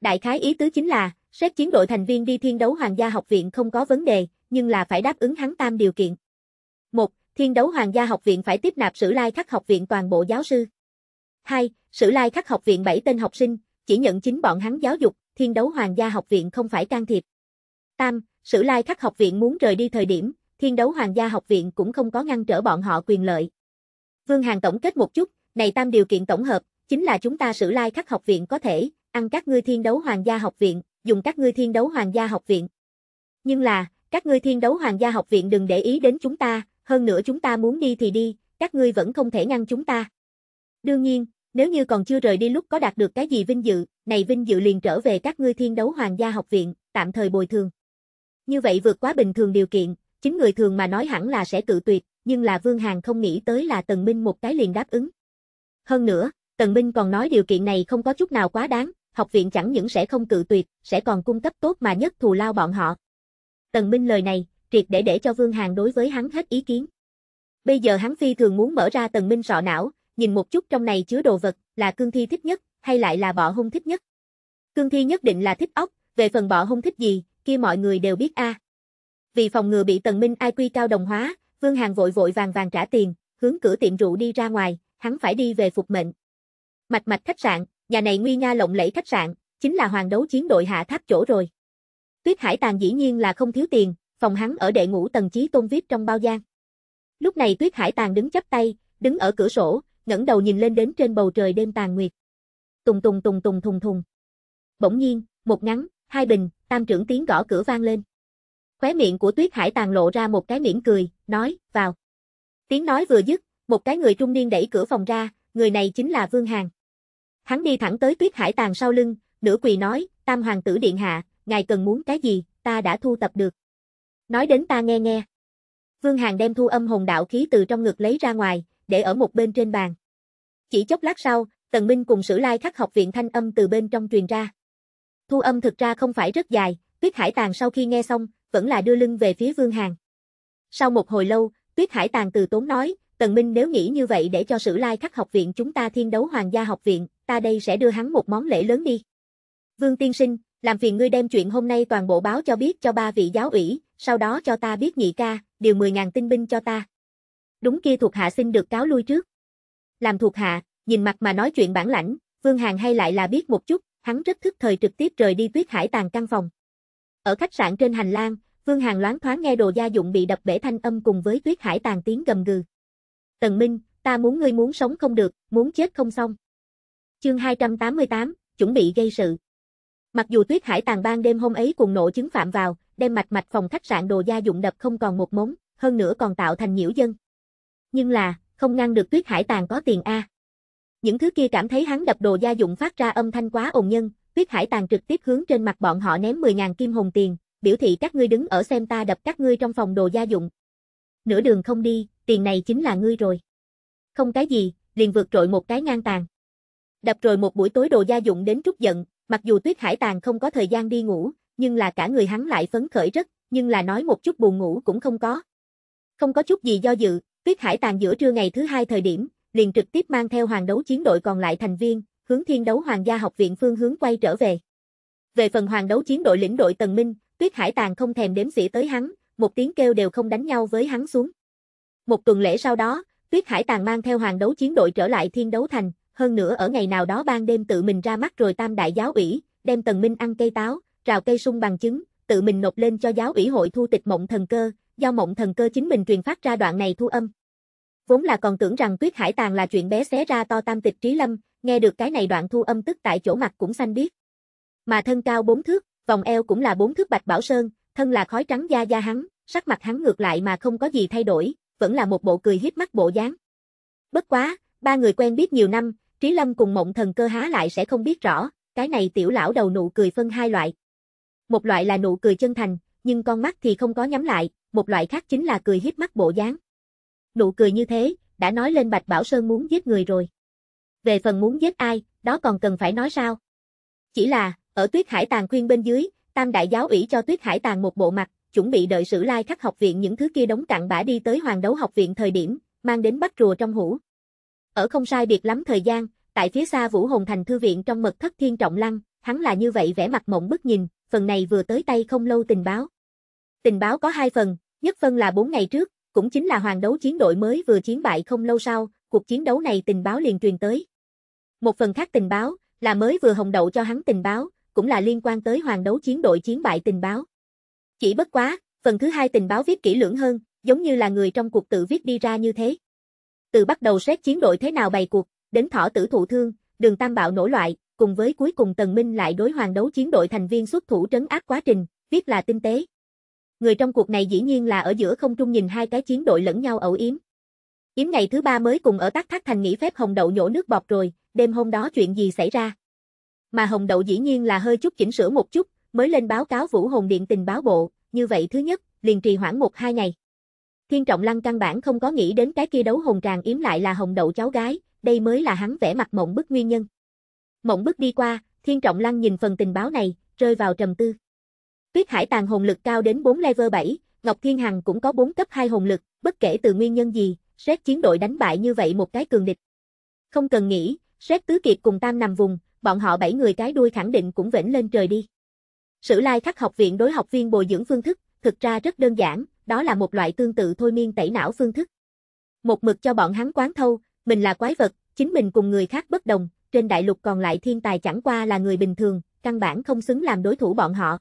Đại khái ý tứ chính là, xét chiến đội thành viên đi thiên đấu Hoàng gia học viện không có vấn đề, nhưng là phải đáp ứng hắn tam điều kiện. một Thiên đấu Hoàng gia học viện phải tiếp nạp sử lai khắc học viện toàn bộ giáo sư. hai Sử lai khắc học viện bảy tên học sinh, chỉ nhận chính bọn hắn giáo dục, thiên đấu hoàng gia học viện không phải can thiệp. Tam, sử lai khắc học viện muốn rời đi thời điểm, thiên đấu hoàng gia học viện cũng không có ngăn trở bọn họ quyền lợi. Vương Hàng tổng kết một chút, này tam điều kiện tổng hợp, chính là chúng ta sử lai khắc học viện có thể, ăn các ngươi thiên đấu hoàng gia học viện, dùng các ngươi thiên đấu hoàng gia học viện. Nhưng là, các ngươi thiên đấu hoàng gia học viện đừng để ý đến chúng ta, hơn nữa chúng ta muốn đi thì đi, các ngươi vẫn không thể ngăn chúng ta. Đương nhiên, nếu như còn chưa rời đi lúc có đạt được cái gì vinh dự, này vinh dự liền trở về các ngươi thiên đấu hoàng gia học viện, tạm thời bồi thường. Như vậy vượt quá bình thường điều kiện, chính người thường mà nói hẳn là sẽ cự tuyệt, nhưng là Vương Hàng không nghĩ tới là Tần Minh một cái liền đáp ứng. Hơn nữa, Tần Minh còn nói điều kiện này không có chút nào quá đáng, học viện chẳng những sẽ không cự tuyệt, sẽ còn cung cấp tốt mà nhất thù lao bọn họ. Tần Minh lời này, triệt để để cho Vương Hàng đối với hắn hết ý kiến. Bây giờ hắn phi thường muốn mở ra Tần Minh sọ não, nhìn một chút trong này chứa đồ vật, là cương thi thích nhất, hay lại là bọ hung thích nhất. Cương thi nhất định là thích ốc, về phần bọ hung thích gì, kia mọi người đều biết a. À. Vì phòng ngừa bị Tần Minh IQ cao đồng hóa, Vương Hàng vội vội vàng vàng trả tiền, hướng cửa tiệm rượu đi ra ngoài, hắn phải đi về phục mệnh. Mạch mạch khách sạn, nhà này nguy nga lộng lẫy khách sạn, chính là hoàng đấu chiến đội hạ tháp chỗ rồi. Tuyết Hải tàng dĩ nhiên là không thiếu tiền, phòng hắn ở đệ ngũ tầng chí tôn viết trong bao gian. Lúc này Tuyết Hải tàng đứng chắp tay, đứng ở cửa sổ, ngẩng đầu nhìn lên đến trên bầu trời đêm tàn nguyệt. Tùng tùng tùng tùng thùng thùng. Bỗng nhiên, một ngắn, hai bình, tam trưởng tiếng gõ cửa vang lên. Khóe miệng của Tuyết Hải tàn lộ ra một cái mỉm cười, nói, vào. Tiếng nói vừa dứt, một cái người trung niên đẩy cửa phòng ra, người này chính là Vương Hàn. Hắn đi thẳng tới Tuyết Hải tàn sau lưng, nửa quỳ nói, tam hoàng tử điện hạ, ngài cần muốn cái gì, ta đã thu tập được. Nói đến ta nghe nghe. Vương Hàn đem thu âm hồn đạo khí từ trong ngực lấy ra ngoài, để ở một bên trên bàn. Chỉ chốc lát sau, Tần Minh cùng Sử Lai Khắc học viện thanh âm từ bên trong truyền ra. Thu âm thực ra không phải rất dài, Tuyết Hải Tàng sau khi nghe xong, vẫn là đưa lưng về phía Vương Hàn. Sau một hồi lâu, Tuyết Hải Tàng từ tốn nói, Tần Minh nếu nghĩ như vậy để cho Sử Lai Khắc học viện chúng ta thiên đấu hoàng gia học viện, ta đây sẽ đưa hắn một món lễ lớn đi. Vương Tiên Sinh, làm phiền ngươi đem chuyện hôm nay toàn bộ báo cho biết cho ba vị giáo ủy, sau đó cho ta biết nhị ca, điều 10.000 tinh binh cho ta đúng kia thuộc hạ xin được cáo lui trước. Làm thuộc hạ, nhìn mặt mà nói chuyện bản lãnh, Vương Hàng hay lại là biết một chút, hắn rất thức thời trực tiếp rời đi tuyết hải tàng căn phòng. Ở khách sạn trên hành lang, Vương Hàng loáng thoáng nghe đồ gia dụng bị đập bể thanh âm cùng với tuyết hải tàng tiếng gầm gừ. Tần Minh, ta muốn ngươi muốn sống không được, muốn chết không xong. Chương 288, chuẩn bị gây sự. Mặc dù tuyết hải tàng ban đêm hôm ấy cùng nộ chứng phạm vào, đem mạch mạch phòng khách sạn đồ gia dụng đập không còn một mống, hơn nữa còn tạo thành nhiễu dân nhưng là, không ngăn được tuyết hải tàn có tiền A. Những thứ kia cảm thấy hắn đập đồ gia dụng phát ra âm thanh quá ồn nhân, tuyết hải tàn trực tiếp hướng trên mặt bọn họ ném 10.000 kim hồn tiền, biểu thị các ngươi đứng ở xem ta đập các ngươi trong phòng đồ gia dụng. Nửa đường không đi, tiền này chính là ngươi rồi. Không cái gì, liền vượt trội một cái ngang tàn. Đập rồi một buổi tối đồ gia dụng đến trút giận, mặc dù tuyết hải tàn không có thời gian đi ngủ, nhưng là cả người hắn lại phấn khởi rất, nhưng là nói một chút buồn ngủ cũng không có. Không có chút gì do dự, Tuyết Hải Tàn giữa trưa ngày thứ hai thời điểm, liền trực tiếp mang theo hoàng đấu chiến đội còn lại thành viên, hướng thiên đấu hoàng gia học viện phương hướng quay trở về. Về phần hoàng đấu chiến đội lĩnh đội Tần Minh, Tuyết Hải Tàn không thèm đếm xỉa tới hắn, một tiếng kêu đều không đánh nhau với hắn xuống. Một tuần lễ sau đó, Tuyết Hải Tàn mang theo hoàng đấu chiến đội trở lại thiên đấu thành, hơn nữa ở ngày nào đó ban đêm tự mình ra mắt rồi tam đại giáo ủy, đem Tần Minh ăn cây táo, rào cây sung bằng chứng, tự mình nộp lên cho giáo ủy hội thu tịch mộng thần cơ, do mộng thần cơ chính mình truyền phát ra đoạn này thu âm. Vốn là còn tưởng rằng Tuyết Hải Tàn là chuyện bé xé ra to tam tịch trí lâm, nghe được cái này đoạn thu âm tức tại chỗ mặt cũng xanh biết. Mà thân cao bốn thước, vòng eo cũng là bốn thước bạch bảo sơn, thân là khói trắng da da hắn, sắc mặt hắn ngược lại mà không có gì thay đổi, vẫn là một bộ cười hiếp mắt bộ dáng. Bất quá, ba người quen biết nhiều năm, Trí Lâm cùng Mộng Thần Cơ há lại sẽ không biết rõ, cái này tiểu lão đầu nụ cười phân hai loại. Một loại là nụ cười chân thành, nhưng con mắt thì không có nhắm lại, một loại khác chính là cười hiếp mắt bộ dáng. Nụ cười như thế, đã nói lên Bạch Bảo Sơn muốn giết người rồi. Về phần muốn giết ai, đó còn cần phải nói sao? Chỉ là, ở Tuyết Hải Tàng khuyên bên dưới, Tam Đại Giáo ủy cho Tuyết Hải Tàng một bộ mặt, chuẩn bị đợi sử lai khắc học viện những thứ kia đóng cặn bã đi tới hoàng đấu học viện thời điểm, mang đến bắt rùa trong hũ. Ở không sai biệt lắm thời gian, tại phía xa Vũ Hồng Thành Thư viện trong mật thất thiên trọng lăng, hắn là như vậy vẻ mặt mộng bức nhìn, phần này vừa tới tay không lâu tình báo. Tình báo có hai phần, nhất phân là 4 ngày trước, cũng chính là hoàng đấu chiến đội mới vừa chiến bại không lâu sau, cuộc chiến đấu này tình báo liền truyền tới. Một phần khác tình báo, là mới vừa hồng đậu cho hắn tình báo, cũng là liên quan tới hoàng đấu chiến đội chiến bại tình báo. Chỉ bất quá, phần thứ hai tình báo viết kỹ lưỡng hơn, giống như là người trong cuộc tự viết đi ra như thế. Từ bắt đầu xét chiến đội thế nào bày cuộc, đến thỏ tử thụ thương, đường tam bạo nổi loại, cùng với cuối cùng Tần Minh lại đối hoàng đấu chiến đội thành viên xuất thủ trấn áp quá trình, viết là tinh tế người trong cuộc này dĩ nhiên là ở giữa không trung nhìn hai cái chiến đội lẫn nhau ẩu yếm. Yếm ngày thứ ba mới cùng ở Tắc Thác Thành nghỉ phép Hồng Đậu nhổ nước bọt rồi, đêm hôm đó chuyện gì xảy ra? Mà Hồng Đậu dĩ nhiên là hơi chút chỉnh sửa một chút, mới lên báo cáo Vũ Hồn Điện tình báo bộ, như vậy thứ nhất, liền trì hoãn một hai ngày. Thiên Trọng Lăng căn bản không có nghĩ đến cái kia đấu hồn tràng yếm lại là Hồng Đậu cháu gái, đây mới là hắn vẽ mặt mộng bức nguyên nhân. Mộng bức đi qua, Thiên Trọng Lăng nhìn phần tình báo này, rơi vào trầm tư. Tuyết Hải Tàn hồn lực cao đến 4 level 7, Ngọc Thiên Hằng cũng có 4 cấp 2 hồn lực, bất kể từ nguyên nhân gì, xét chiến đội đánh bại như vậy một cái cường địch. Không cần nghĩ, xét tứ kiệt cùng Tam nằm vùng, bọn họ bảy người cái đuôi khẳng định cũng vĩnh lên trời đi. Sử Lai Khắc học viện đối học viên bồi dưỡng phương thức, thực ra rất đơn giản, đó là một loại tương tự thôi miên tẩy não phương thức. Một mực cho bọn hắn quán thâu, mình là quái vật, chính mình cùng người khác bất đồng, trên đại lục còn lại thiên tài chẳng qua là người bình thường, căn bản không xứng làm đối thủ bọn họ.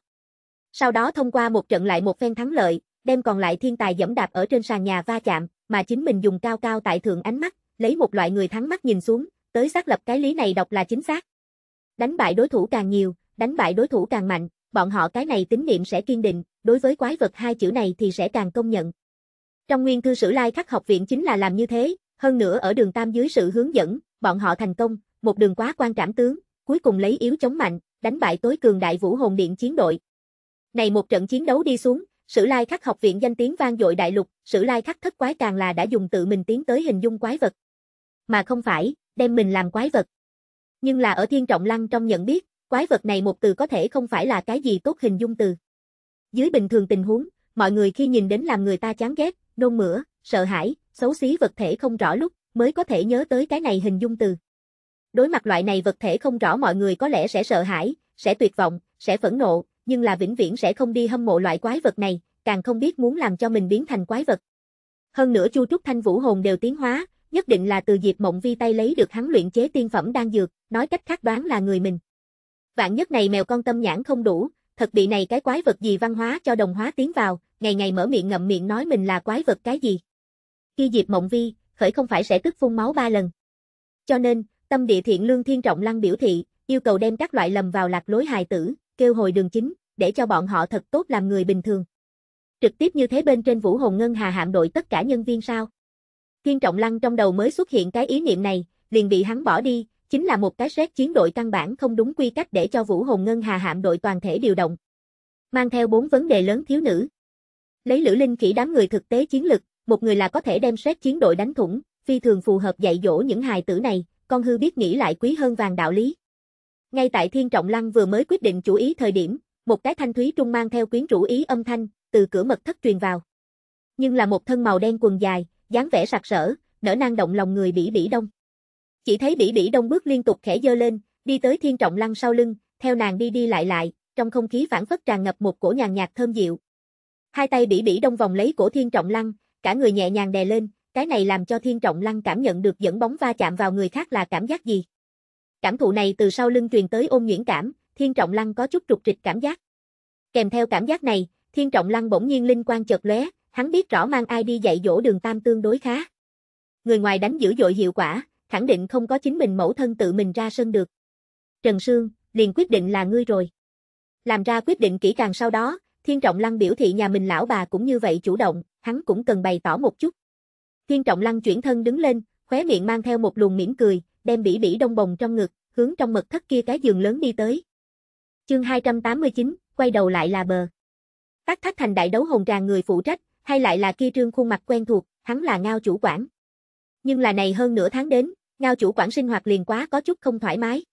Sau đó thông qua một trận lại một phen thắng lợi, đem còn lại thiên tài dẫm đạp ở trên sàn nhà va chạm, mà chính mình dùng cao cao tại thượng ánh mắt, lấy một loại người thắng mắt nhìn xuống, tới xác lập cái lý này đọc là chính xác. Đánh bại đối thủ càng nhiều, đánh bại đối thủ càng mạnh, bọn họ cái này tín niệm sẽ kiên định, đối với quái vật hai chữ này thì sẽ càng công nhận. Trong nguyên cư sử lai khắc học viện chính là làm như thế, hơn nữa ở đường tam dưới sự hướng dẫn, bọn họ thành công, một đường quá quan trảm tướng, cuối cùng lấy yếu chống mạnh, đánh bại tối cường đại vũ hồn điện chiến đội, này một trận chiến đấu đi xuống, Sử Lai Khắc học viện danh tiếng vang dội đại lục, Sử Lai Khắc thất quái càng là đã dùng tự mình tiến tới hình dung quái vật. Mà không phải, đem mình làm quái vật. Nhưng là ở Thiên Trọng Lăng trong nhận biết, quái vật này một từ có thể không phải là cái gì tốt hình dung từ. Dưới bình thường tình huống, mọi người khi nhìn đến làm người ta chán ghét, nôn mửa, sợ hãi, xấu xí vật thể không rõ lúc, mới có thể nhớ tới cái này hình dung từ. Đối mặt loại này vật thể không rõ mọi người có lẽ sẽ sợ hãi, sẽ tuyệt vọng, sẽ phẫn nộ, nhưng là vĩnh viễn sẽ không đi hâm mộ loại quái vật này, càng không biết muốn làm cho mình biến thành quái vật. Hơn nữa Chu Trúc Thanh Vũ Hồn đều tiến hóa, nhất định là từ Diệp Mộng Vi tay lấy được hắn luyện chế tiên phẩm đan dược, nói cách khác đoán là người mình. Vạn nhất này mèo con tâm nhãn không đủ, thật bị này cái quái vật gì văn hóa cho đồng hóa tiến vào, ngày ngày mở miệng ngậm miệng nói mình là quái vật cái gì. Khi Diệp Mộng Vi, khởi không phải sẽ tức phun máu ba lần. Cho nên, tâm địa thiện lương thiên trọng lăng biểu thị, yêu cầu đem các loại lầm vào lạc lối hài tử, kêu hồi đường chính, để cho bọn họ thật tốt làm người bình thường. Trực tiếp như thế bên trên Vũ Hồn Ngân Hà hạm đội tất cả nhân viên sao? Thiên Trọng Lăng trong đầu mới xuất hiện cái ý niệm này, liền bị hắn bỏ đi, chính là một cái xét chiến đội căn bản không đúng quy cách để cho Vũ Hồn Ngân Hà hạm đội toàn thể điều động. Mang theo bốn vấn đề lớn thiếu nữ. Lấy Lữ Linh chỉ đám người thực tế chiến lực, một người là có thể đem xét chiến đội đánh thủng, phi thường phù hợp dạy dỗ những hài tử này, con hư biết nghĩ lại quý hơn vàng đạo lý. Ngay tại Thiên Trọng Lăng vừa mới quyết định chú ý thời điểm, một cái thanh thúy trung mang theo quyến rũ ý âm thanh, từ cửa mật thất truyền vào. Nhưng là một thân màu đen quần dài, dáng vẻ sặc sỡ, nở nang động lòng người bỉ bỉ đông. Chỉ thấy bỉ bỉ đông bước liên tục khẽ dơ lên, đi tới thiên trọng lăng sau lưng, theo nàng đi đi lại lại, trong không khí phản phất tràn ngập một cổ nhàn nhạt thơm dịu. Hai tay bỉ bỉ đông vòng lấy cổ thiên trọng lăng, cả người nhẹ nhàng đè lên, cái này làm cho thiên trọng lăng cảm nhận được dẫn bóng va chạm vào người khác là cảm giác gì. Cảm thụ này từ sau lưng truyền tới ôn nhuyễn cảm, Thiên Trọng Lăng có chút trục trịch cảm giác. Kèm theo cảm giác này, Thiên Trọng Lăng bỗng nhiên linh quan chợt lóe, hắn biết rõ mang ai đi dạy dỗ đường tam tương đối khá. Người ngoài đánh dữ dội hiệu quả, khẳng định không có chính mình mẫu thân tự mình ra sân được. Trần Sương, liền quyết định là ngươi rồi. Làm ra quyết định kỹ càng sau đó, Thiên Trọng Lăng biểu thị nhà mình lão bà cũng như vậy chủ động, hắn cũng cần bày tỏ một chút. Thiên Trọng Lăng chuyển thân đứng lên, khóe miệng mang theo một luồng mỉm cười, đem bỉ bỉ đông bồng trong ngực, hướng trong mật thất kia cái giường lớn đi tới. Chương 289, quay đầu lại là bờ. Tác thách thành đại đấu hồng tràng người phụ trách, hay lại là kia trương khuôn mặt quen thuộc, hắn là ngao chủ quản. Nhưng là này hơn nửa tháng đến, ngao chủ quản sinh hoạt liền quá có chút không thoải mái.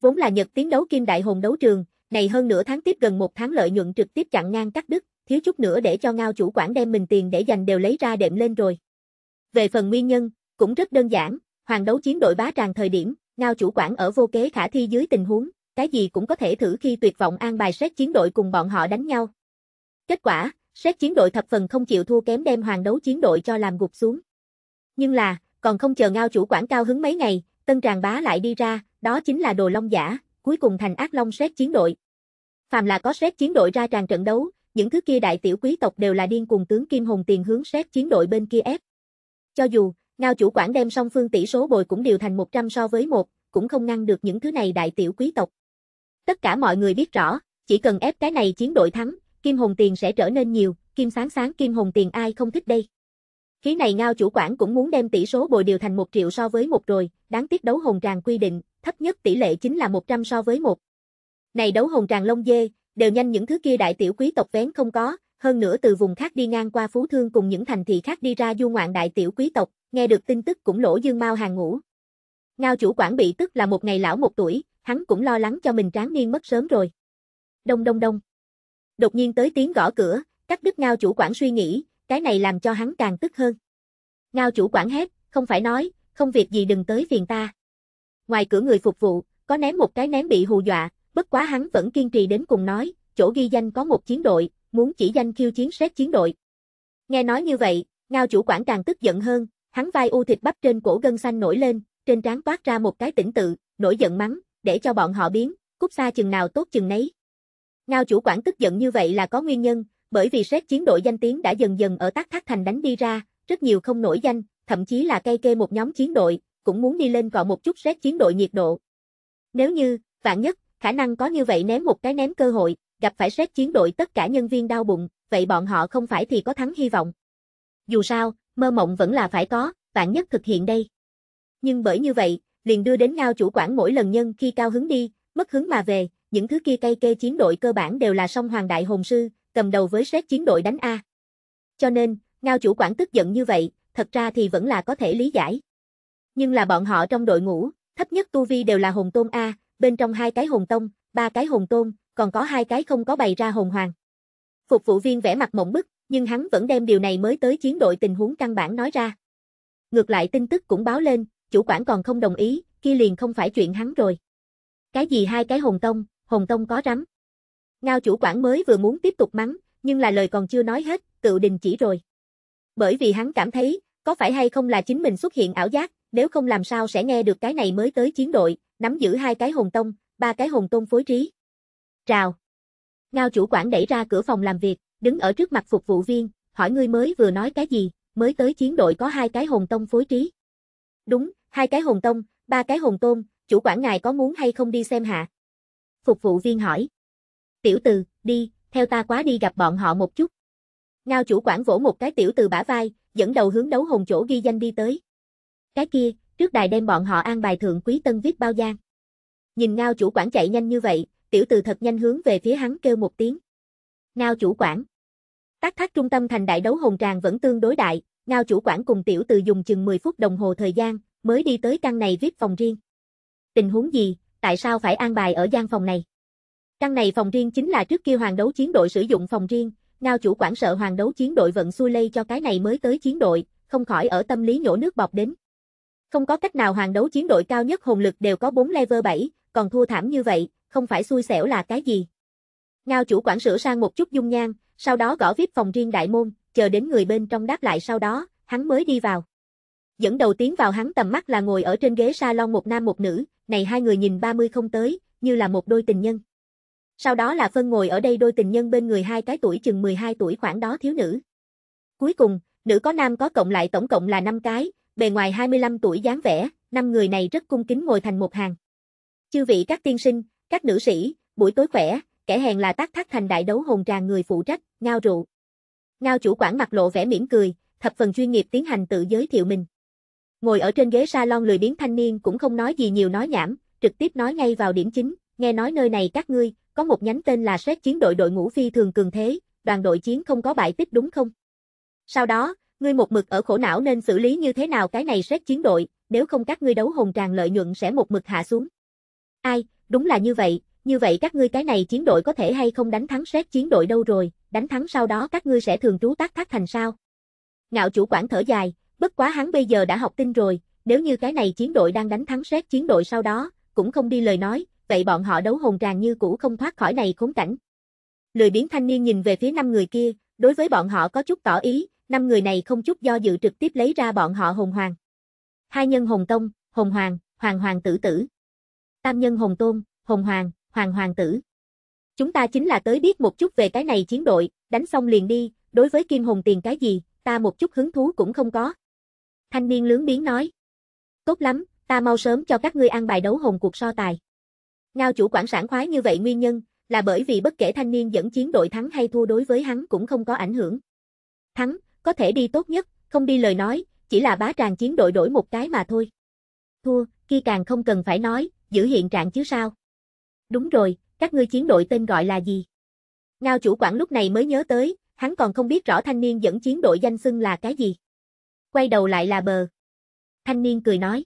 Vốn là Nhật tiến đấu kim đại hồng đấu trường, này hơn nửa tháng tiếp gần một tháng lợi nhuận trực tiếp chặn ngang cắt đứt, thiếu chút nữa để cho ngao chủ quản đem mình tiền để dành đều lấy ra đệm lên rồi. Về phần nguyên nhân, cũng rất đơn giản, hoàng đấu chiến đội bá tràng thời điểm, ngao chủ quản ở vô kế khả thi dưới tình huống, cái gì cũng có thể thử khi tuyệt vọng an bài xét chiến đội cùng bọn họ đánh nhau. Kết quả, xét chiến đội thập phần không chịu thua kém đem hoàng đấu chiến đội cho làm gục xuống. Nhưng là, còn không chờ ngao chủ quản cao hứng mấy ngày, tân tràng bá lại đi ra, đó chính là đồ long giả, cuối cùng thành ác long xét chiến đội. Phàm là có xét chiến đội ra tràng trận đấu, những thứ kia đại tiểu quý tộc đều là điên cùng tướng Kim hùng tiền hướng xét chiến đội bên kia ép. Cho dù, ngao chủ quản đem song phương tỷ số bồi cũng điều thành 100 so với một cũng không ngăn được những thứ này đại tiểu quý tộc. Tất cả mọi người biết rõ, chỉ cần ép cái này chiến đội thắng, kim hồn tiền sẽ trở nên nhiều, kim sáng sáng kim hồn tiền ai không thích đây. Khí này ngao chủ quản cũng muốn đem tỷ số bồi điều thành 1 triệu so với một rồi, đáng tiếc đấu hồn tràng quy định, thấp nhất tỷ lệ chính là 100 so với một. Này đấu hồn tràng lông dê, đều nhanh những thứ kia đại tiểu quý tộc vén không có, hơn nữa từ vùng khác đi ngang qua Phú Thương cùng những thành thị khác đi ra du ngoạn đại tiểu quý tộc, nghe được tin tức cũng lỗ dương mau hàng ngủ. Ngao chủ quản bị tức là một ngày lão một tuổi, hắn cũng lo lắng cho mình tráng niên mất sớm rồi. Đông đông đông. Đột nhiên tới tiếng gõ cửa, cắt đứt ngao chủ quản suy nghĩ, cái này làm cho hắn càng tức hơn. Ngao chủ quản hét, không phải nói, không việc gì đừng tới phiền ta. Ngoài cửa người phục vụ, có ném một cái ném bị hù dọa, bất quá hắn vẫn kiên trì đến cùng nói, chỗ ghi danh có một chiến đội, muốn chỉ danh khiêu chiến xét chiến đội. Nghe nói như vậy, ngao chủ quản càng tức giận hơn, hắn vai u thịt bắp trên cổ gân xanh nổi lên, trên trán toát ra một cái tỉnh tự, nổi giận mắng, để cho bọn họ biến, cút xa chừng nào tốt chừng nấy. Ngao chủ quản tức giận như vậy là có nguyên nhân, bởi vì xét chiến đội danh tiếng đã dần dần ở tác thác thành đánh đi ra, rất nhiều không nổi danh, thậm chí là cây kê một nhóm chiến đội, cũng muốn đi lên cọ một chút xét chiến đội nhiệt độ. Nếu như, vạn nhất, khả năng có như vậy ném một cái ném cơ hội, gặp phải xét chiến đội tất cả nhân viên đau bụng, vậy bọn họ không phải thì có thắng hy vọng. Dù sao, mơ mộng vẫn là phải có, vạn nhất thực hiện đây. Nhưng bởi như vậy, liền đưa đến ngao chủ quản mỗi lần nhân khi cao hứng đi, mất hứng mà về, những thứ kia cây kê chiến đội cơ bản đều là song hoàng đại hồn sư, cầm đầu với xét chiến đội đánh A. Cho nên, ngao chủ quản tức giận như vậy, thật ra thì vẫn là có thể lý giải. Nhưng là bọn họ trong đội ngũ, thấp nhất tu vi đều là hồn tôn A, bên trong hai cái hồn tông, ba cái hồn tôn, còn có hai cái không có bày ra hồn hoàng. Phục vụ viên vẽ mặt mộng bức, nhưng hắn vẫn đem điều này mới tới chiến đội tình huống căn bản nói ra. Ngược lại tin tức cũng báo lên, chủ quản còn không đồng ý, kia liền không phải chuyện hắn rồi. Cái gì hai cái hồn tông, hồn tông có rắm. Ngao chủ quản mới vừa muốn tiếp tục mắng, nhưng là lời còn chưa nói hết, cựu đình chỉ rồi. Bởi vì hắn cảm thấy, có phải hay không là chính mình xuất hiện ảo giác, nếu không làm sao sẽ nghe được cái này mới tới chiến đội, nắm giữ hai cái hồn tông, ba cái hồn tông phối trí. Rào. Ngao chủ quản đẩy ra cửa phòng làm việc, đứng ở trước mặt phục vụ viên, hỏi ngươi mới vừa nói cái gì, mới tới chiến đội có hai cái hồn tông phối trí. Đúng, hai cái hồn tông, ba cái hồn tôn, chủ quản ngài có muốn hay không đi xem hạ? Phục vụ viên hỏi. Tiểu từ, đi, theo ta quá đi gặp bọn họ một chút. Ngao chủ quản vỗ một cái tiểu từ bả vai, dẫn đầu hướng đấu hồn chỗ ghi danh đi tới. Cái kia, trước đài đem bọn họ an bài thượng quý tân viết bao gian. Nhìn Ngao chủ quản chạy nhanh như vậy, tiểu từ thật nhanh hướng về phía hắn kêu một tiếng. Ngao chủ quản. Tác thác trung tâm thành đại đấu hồn tràng vẫn tương đối đại, Ngao chủ quản cùng tiểu từ dùng chừng 10 phút đồng hồ thời gian, mới đi tới căn này viết phòng riêng. Tình huống gì, tại sao phải an bài ở gian phòng này? Căn này phòng riêng chính là trước kia hoàng đấu chiến đội sử dụng phòng riêng, ngao chủ quản sợ hoàng đấu chiến đội vận xui lây cho cái này mới tới chiến đội, không khỏi ở tâm lý nhổ nước bọt đến. Không có cách nào hoàng đấu chiến đội cao nhất hồn lực đều có 4 level 7, còn thua thảm như vậy, không phải xui xẻo là cái gì. Ngao chủ quản sửa sang một chút dung nhan, sau đó gõ viết phòng riêng đại môn, chờ đến người bên trong đáp lại sau đó, hắn mới đi vào. Dẫn đầu tiến vào hắn tầm mắt là ngồi ở trên ghế salon một nam một nữ, này hai người nhìn 30 không tới, như là một đôi tình nhân. Sau đó là phân ngồi ở đây đôi tình nhân bên người hai cái tuổi chừng 12 tuổi khoảng đó thiếu nữ. Cuối cùng, nữ có nam có cộng lại tổng cộng là 5 cái, bề ngoài 25 tuổi dáng vẻ, năm người này rất cung kính ngồi thành một hàng. Chư vị các tiên sinh, các nữ sĩ, buổi tối khỏe, kẻ hèn là tác thác thành đại đấu hồn tràng người phụ trách, ngao rượu. Ngao chủ quản mặt lộ vẻ mỉm cười, thập phần chuyên nghiệp tiến hành tự giới thiệu mình. Ngồi ở trên ghế salon lười biếng thanh niên cũng không nói gì nhiều nói nhảm, trực tiếp nói ngay vào điểm chính, nghe nói nơi này các ngươi, có một nhánh tên là xét chiến đội đội ngũ phi thường cường thế, đoàn đội chiến không có bại tích đúng không? Sau đó, ngươi một mực ở khổ não nên xử lý như thế nào cái này xét chiến đội, nếu không các ngươi đấu hồng tràng lợi nhuận sẽ một mực hạ xuống. Ai, đúng là như vậy, như vậy các ngươi cái này chiến đội có thể hay không đánh thắng xét chiến đội đâu rồi, đánh thắng sau đó các ngươi sẽ thường trú tác thác thành sao? Ngạo chủ quản thở dài, Bất quá hắn bây giờ đã học tin rồi, nếu như cái này chiến đội đang đánh thắng xét chiến đội sau đó, cũng không đi lời nói, vậy bọn họ đấu hồn tràn như cũ không thoát khỏi này khốn cảnh. Lười biến thanh niên nhìn về phía năm người kia, đối với bọn họ có chút tỏ ý, năm người này không chút do dự trực tiếp lấy ra bọn họ hồn hoàng. Hai nhân hồn tông, hồn hoàng, hoàng hoàng tử tử. Tam nhân hồn tôn, hồn hoàng, hoàng hoàng tử. Chúng ta chính là tới biết một chút về cái này chiến đội, đánh xong liền đi, đối với kim hồn tiền cái gì, ta một chút hứng thú cũng không có. Thanh niên lướng biến nói. Tốt lắm, ta mau sớm cho các ngươi ăn bài đấu hồn cuộc so tài. Ngao chủ quản sản khoái như vậy nguyên nhân, là bởi vì bất kể thanh niên dẫn chiến đội thắng hay thua đối với hắn cũng không có ảnh hưởng. Thắng, có thể đi tốt nhất, không đi lời nói, chỉ là bá tràng chiến đội đổi một cái mà thôi. Thua, kia càng không cần phải nói, giữ hiện trạng chứ sao. Đúng rồi, các ngươi chiến đội tên gọi là gì? Ngao chủ quản lúc này mới nhớ tới, hắn còn không biết rõ thanh niên dẫn chiến đội danh xưng là cái gì quay đầu lại là bờ. Thanh niên cười nói.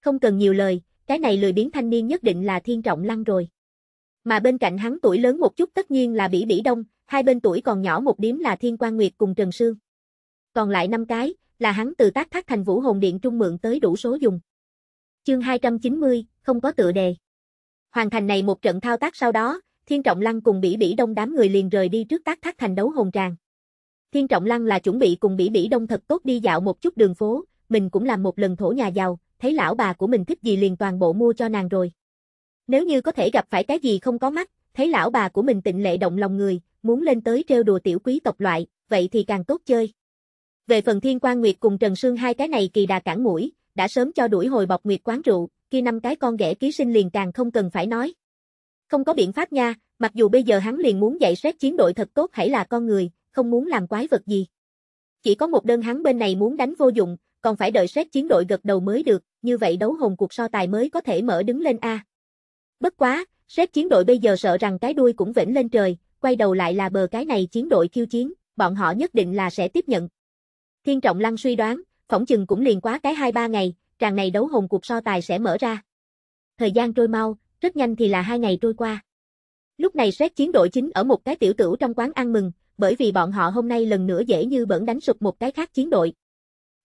Không cần nhiều lời, cái này lười biến thanh niên nhất định là thiên trọng lăng rồi. Mà bên cạnh hắn tuổi lớn một chút tất nhiên là Bỉ Bỉ Đông, hai bên tuổi còn nhỏ một điếm là Thiên quan Nguyệt cùng Trần Sương. Còn lại năm cái, là hắn từ tác thác thành vũ hồn điện trung mượn tới đủ số dùng. Chương 290, không có tựa đề. Hoàn thành này một trận thao tác sau đó, Thiên Trọng Lăng cùng Bỉ Bỉ Đông đám người liền rời đi trước tác thác thành đấu hồn tràng. Thiên Trọng Lăng là chuẩn bị cùng Bỉ Bỉ Đông thật tốt đi dạo một chút đường phố, mình cũng làm một lần thổ nhà giàu, thấy lão bà của mình thích gì liền toàn bộ mua cho nàng rồi. Nếu như có thể gặp phải cái gì không có mắt, thấy lão bà của mình tịnh lệ động lòng người, muốn lên tới trêu đùa tiểu quý tộc loại, vậy thì càng tốt chơi. Về phần Thiên Quang Nguyệt cùng Trần Sương hai cái này kỳ đà cản mũi, đã sớm cho đuổi hồi bọc Nguyệt quán rượu, kia năm cái con ghẻ ký sinh liền càng không cần phải nói. Không có biện pháp nha, mặc dù bây giờ hắn liền muốn dạy xét chiến đội thật tốt hãy là con người, không muốn làm quái vật gì. Chỉ có một đơn hắn bên này muốn đánh vô dụng, còn phải đợi xét chiến đội gật đầu mới được, như vậy đấu hồn cuộc so tài mới có thể mở đứng lên A. Bất quá, xét chiến đội bây giờ sợ rằng cái đuôi cũng vĩnh lên trời, quay đầu lại là bờ cái này chiến đội khiêu chiến, bọn họ nhất định là sẽ tiếp nhận. Thiên Trọng Lăng suy đoán, phỏng chừng cũng liền quá cái 2-3 ngày, tràng này đấu hồn cuộc so tài sẽ mở ra. Thời gian trôi mau, rất nhanh thì là hai ngày trôi qua. Lúc này xét chiến đội chính ở một cái tiểu tử trong quán ăn mừng, bởi vì bọn họ hôm nay lần nữa dễ như bẩn đánh sụp một cái khác chiến đội.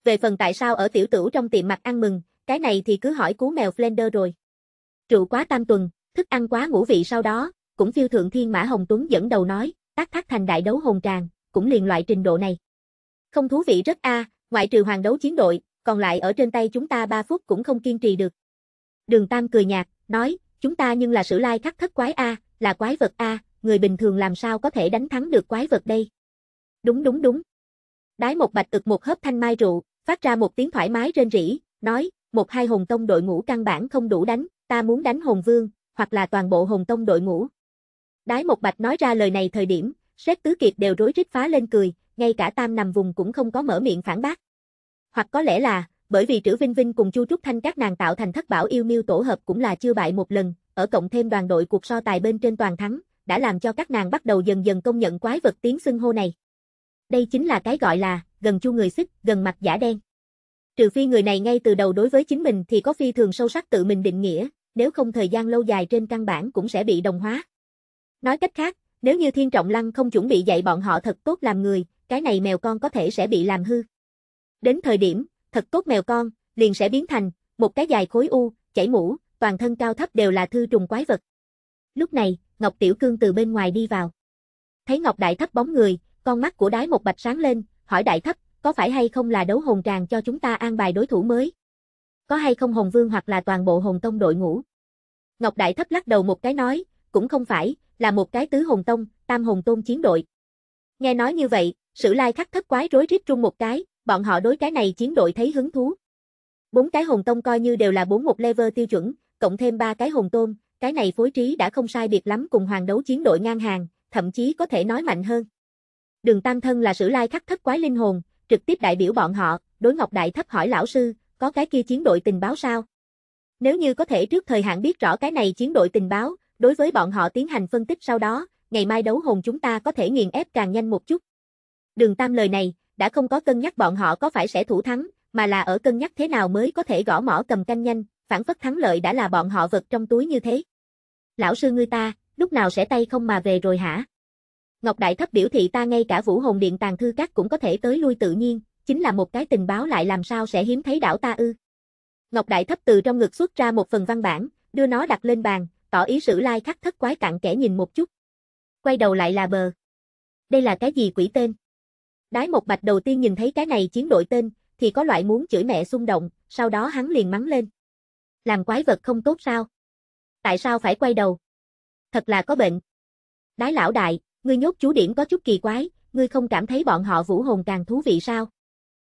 Về phần tại sao ở tiểu tửu trong tiệm mặt ăn mừng, cái này thì cứ hỏi cú mèo Flender rồi. Trụ quá tam tuần, thức ăn quá ngũ vị sau đó, cũng phiêu thượng thiên mã Hồng Tuấn dẫn đầu nói, tác thác thành đại đấu hồn tràng, cũng liền loại trình độ này. Không thú vị rất a, ngoại trừ hoàng đấu chiến đội, còn lại ở trên tay chúng ta 3 phút cũng không kiên trì được. Đường Tam cười nhạt, nói, chúng ta nhưng là sử lai khắc thất quái a, là quái vật a, người bình thường làm sao có thể đánh thắng được quái vật đây? Đúng đúng đúng. Đái một bạch ực một hớp thanh mai rượu, phát ra một tiếng thoải mái rên rỉ, nói, một hai hồn tông đội ngũ căn bản không đủ đánh, ta muốn đánh hồn vương, hoặc là toàn bộ hồn tông đội ngũ. Đái một bạch nói ra lời này thời điểm, xét tứ kiệt đều rối rít phá lên cười, ngay cả tam nằm vùng cũng không có mở miệng phản bác. Hoặc có lẽ là, bởi vì Trữ Vinh Vinh cùng Chu Trúc Thanh các nàng tạo thành thất bảo yêu miêu tổ hợp cũng là chưa bại một lần, ở cộng thêm đoàn đội cuộc so tài bên trên toàn thắng, đã làm cho các nàng bắt đầu dần dần công nhận quái vật tiếng xưng hô này. Đây chính là cái gọi là, gần chu người xích, gần mặt giả đen. Trừ phi người này ngay từ đầu đối với chính mình thì có phi thường sâu sắc tự mình định nghĩa, nếu không thời gian lâu dài trên căn bản cũng sẽ bị đồng hóa. Nói cách khác, nếu như Thiên Trọng Lăng không chuẩn bị dạy bọn họ thật tốt làm người, cái này mèo con có thể sẽ bị làm hư. Đến thời điểm, thật tốt mèo con, liền sẽ biến thành, một cái dài khối u, chảy mũ, toàn thân cao thấp đều là thư trùng quái vật. Lúc này, Ngọc Tiểu Cương từ bên ngoài đi vào. Thấy Ngọc Đại Thấp bóng người, con mắt của đái một bạch sáng lên, hỏi Đại Thấp, có phải hay không là đấu hồn tràng cho chúng ta an bài đối thủ mới? Có hay không Hồng Vương hoặc là toàn bộ Hồng Tông đội ngũ? Ngọc Đại Thấp lắc đầu một cái nói, cũng không phải, là một cái tứ Hồng Tông, tam Hồng Tôn chiến đội. Nghe nói như vậy, sử lai khắc thất quái rối rít trung một cái, bọn họ đối cái này chiến đội thấy hứng thú. Bốn cái Hồng Tông coi như đều là bốn một level tiêu chuẩn, cộng thêm ba cái Hồng Tôn, cái này phối trí đã không sai biệt lắm cùng hoàng đấu chiến đội ngang hàng, thậm chí có thể nói mạnh hơn. Đường Tam Thân là sử lai khắc thất quái linh hồn, trực tiếp đại biểu bọn họ, đối Ngọc Đại Thấp hỏi lão sư, có cái kia chiến đội tình báo sao? Nếu như có thể trước thời hạn biết rõ cái này chiến đội tình báo, đối với bọn họ tiến hành phân tích sau đó, ngày mai đấu hồn chúng ta có thể nghiền ép càng nhanh một chút. Đường Tam lời này, đã không có cân nhắc bọn họ có phải sẽ thủ thắng, mà là ở cân nhắc thế nào mới có thể gõ mỏ cầm canh nhanh, phản phất thắng lợi đã là bọn họ vật trong túi như thế lão sư ngươi ta, lúc nào sẽ tay không mà về rồi hả? Ngọc Đại Thấp biểu thị ta ngay cả vũ hồn điện tàng thư các cũng có thể tới lui tự nhiên, chính là một cái tình báo lại làm sao sẽ hiếm thấy đảo ta ư. Ngọc Đại Thấp từ trong ngực xuất ra một phần văn bản, đưa nó đặt lên bàn, tỏ ý sử lai like khắc thất quái cặn kẻ nhìn một chút. Quay đầu lại là bờ. Đây là cái gì quỷ tên? Đái một bạch đầu tiên nhìn thấy cái này chiến đội tên, thì có loại muốn chửi mẹ xung động, sau đó hắn liền mắng lên. Làm quái vật không tốt sao? tại sao phải quay đầu? Thật là có bệnh. Đái lão đại, ngươi nhốt chú điểm có chút kỳ quái, ngươi không cảm thấy bọn họ vũ hồn càng thú vị sao?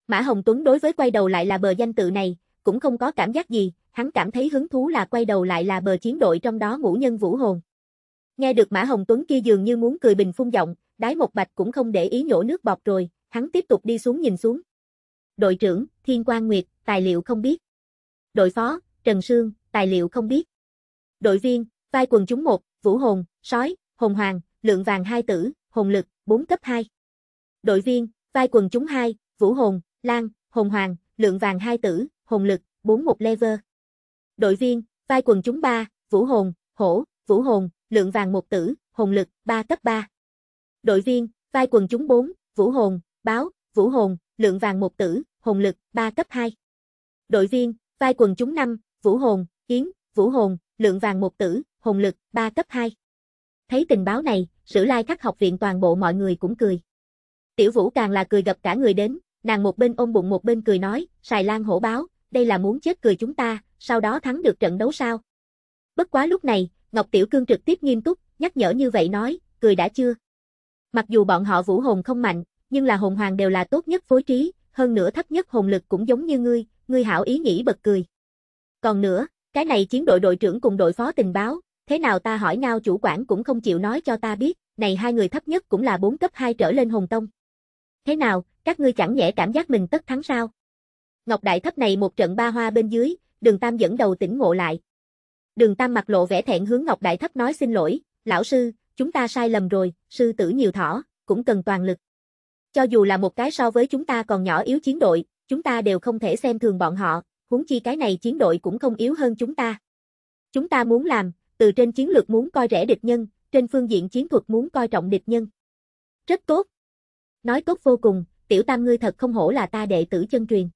Mã Hồng Tuấn đối với quay đầu lại là bờ danh tự này, cũng không có cảm giác gì, hắn cảm thấy hứng thú là quay đầu lại là bờ chiến đội trong đó ngũ nhân vũ hồn. Nghe được Mã Hồng Tuấn kia dường như muốn cười bình phun giọng, đái một bạch cũng không để ý nhổ nước bọt rồi, hắn tiếp tục đi xuống nhìn xuống. Đội trưởng, Thiên Quang Nguyệt, tài liệu không biết. Đội phó, Trần Sương, tài liệu không biết đội viên, vai quần chúng một, vũ hồn, sói, hồn hoàng, lượng vàng hai tử, hồn lực, 4 cấp 2. Đội viên, vai quần chúng 2, vũ hồn, lan, hồn hoàng, lượng vàng hai tử, hồn lực, 41 level. Đội viên, vai quần chúng 3, vũ hồn, hổ, vũ hồn, lượng vàng một tử, hồn lực, 3 cấp 3. Đội viên, vai quần chúng 4, vũ hồn, báo, vũ hồn, lượng vàng một tử, hồn lực, 3 cấp 2. Đội viên, vai quần chúng 5, vũ hồn, yến, vũ hồn, lượng vàng một tử, hồn lực, 3 cấp 2. Thấy tình báo này, sử lai khắc học viện toàn bộ mọi người cũng cười. Tiểu vũ càng là cười gặp cả người đến, nàng một bên ôm bụng một bên cười nói, xài lan hổ báo, đây là muốn chết cười chúng ta, sau đó thắng được trận đấu sao. Bất quá lúc này, Ngọc Tiểu Cương trực tiếp nghiêm túc, nhắc nhở như vậy nói, cười đã chưa. Mặc dù bọn họ vũ hồn không mạnh, nhưng là hồn hoàng đều là tốt nhất phối trí, hơn nữa thấp nhất hồn lực cũng giống như ngươi, ngươi hảo ý nghĩ bật cười. Còn nữa, cái này chiến đội đội trưởng cùng đội phó tình báo, thế nào ta hỏi ngao chủ quản cũng không chịu nói cho ta biết, này hai người thấp nhất cũng là 4 cấp 2 trở lên hồn tông. Thế nào, các ngươi chẳng nhẽ cảm giác mình tất thắng sao? Ngọc Đại Thấp này một trận ba hoa bên dưới, đường Tam dẫn đầu tỉnh ngộ lại. Đường Tam mặt lộ vẻ thẹn hướng Ngọc Đại Thấp nói xin lỗi, lão sư, chúng ta sai lầm rồi, sư tử nhiều thỏ, cũng cần toàn lực. Cho dù là một cái so với chúng ta còn nhỏ yếu chiến đội, chúng ta đều không thể xem thường bọn họ, huống chi cái này chiến đội cũng không yếu hơn chúng ta. Chúng ta muốn làm, từ trên chiến lược muốn coi rẻ địch nhân, trên phương diện chiến thuật muốn coi trọng địch nhân. Rất tốt. Nói tốt vô cùng, tiểu tam ngươi thật không hổ là ta đệ tử chân truyền.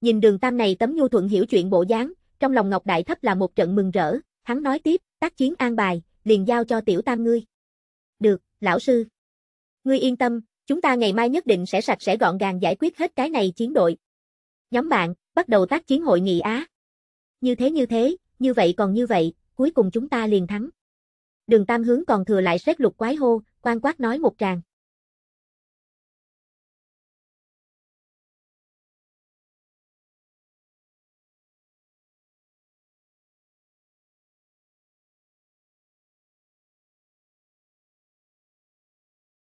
Nhìn đường tam này tấm nhu thuận hiểu chuyện bộ dáng, trong lòng Ngọc Đại Thấp là một trận mừng rỡ, hắn nói tiếp, tác chiến an bài, liền giao cho tiểu tam ngươi. Được, lão sư. Ngươi yên tâm, chúng ta ngày mai nhất định sẽ sạch sẽ gọn gàng giải quyết hết cái này chiến đội. Nhóm bạn, bắt đầu tác chiến hội nghị Á. Như thế như thế, như vậy còn như vậy, cuối cùng chúng ta liền thắng. Đường Tam hướng còn thừa lại xét lục quái hô, quan quát nói một tràng.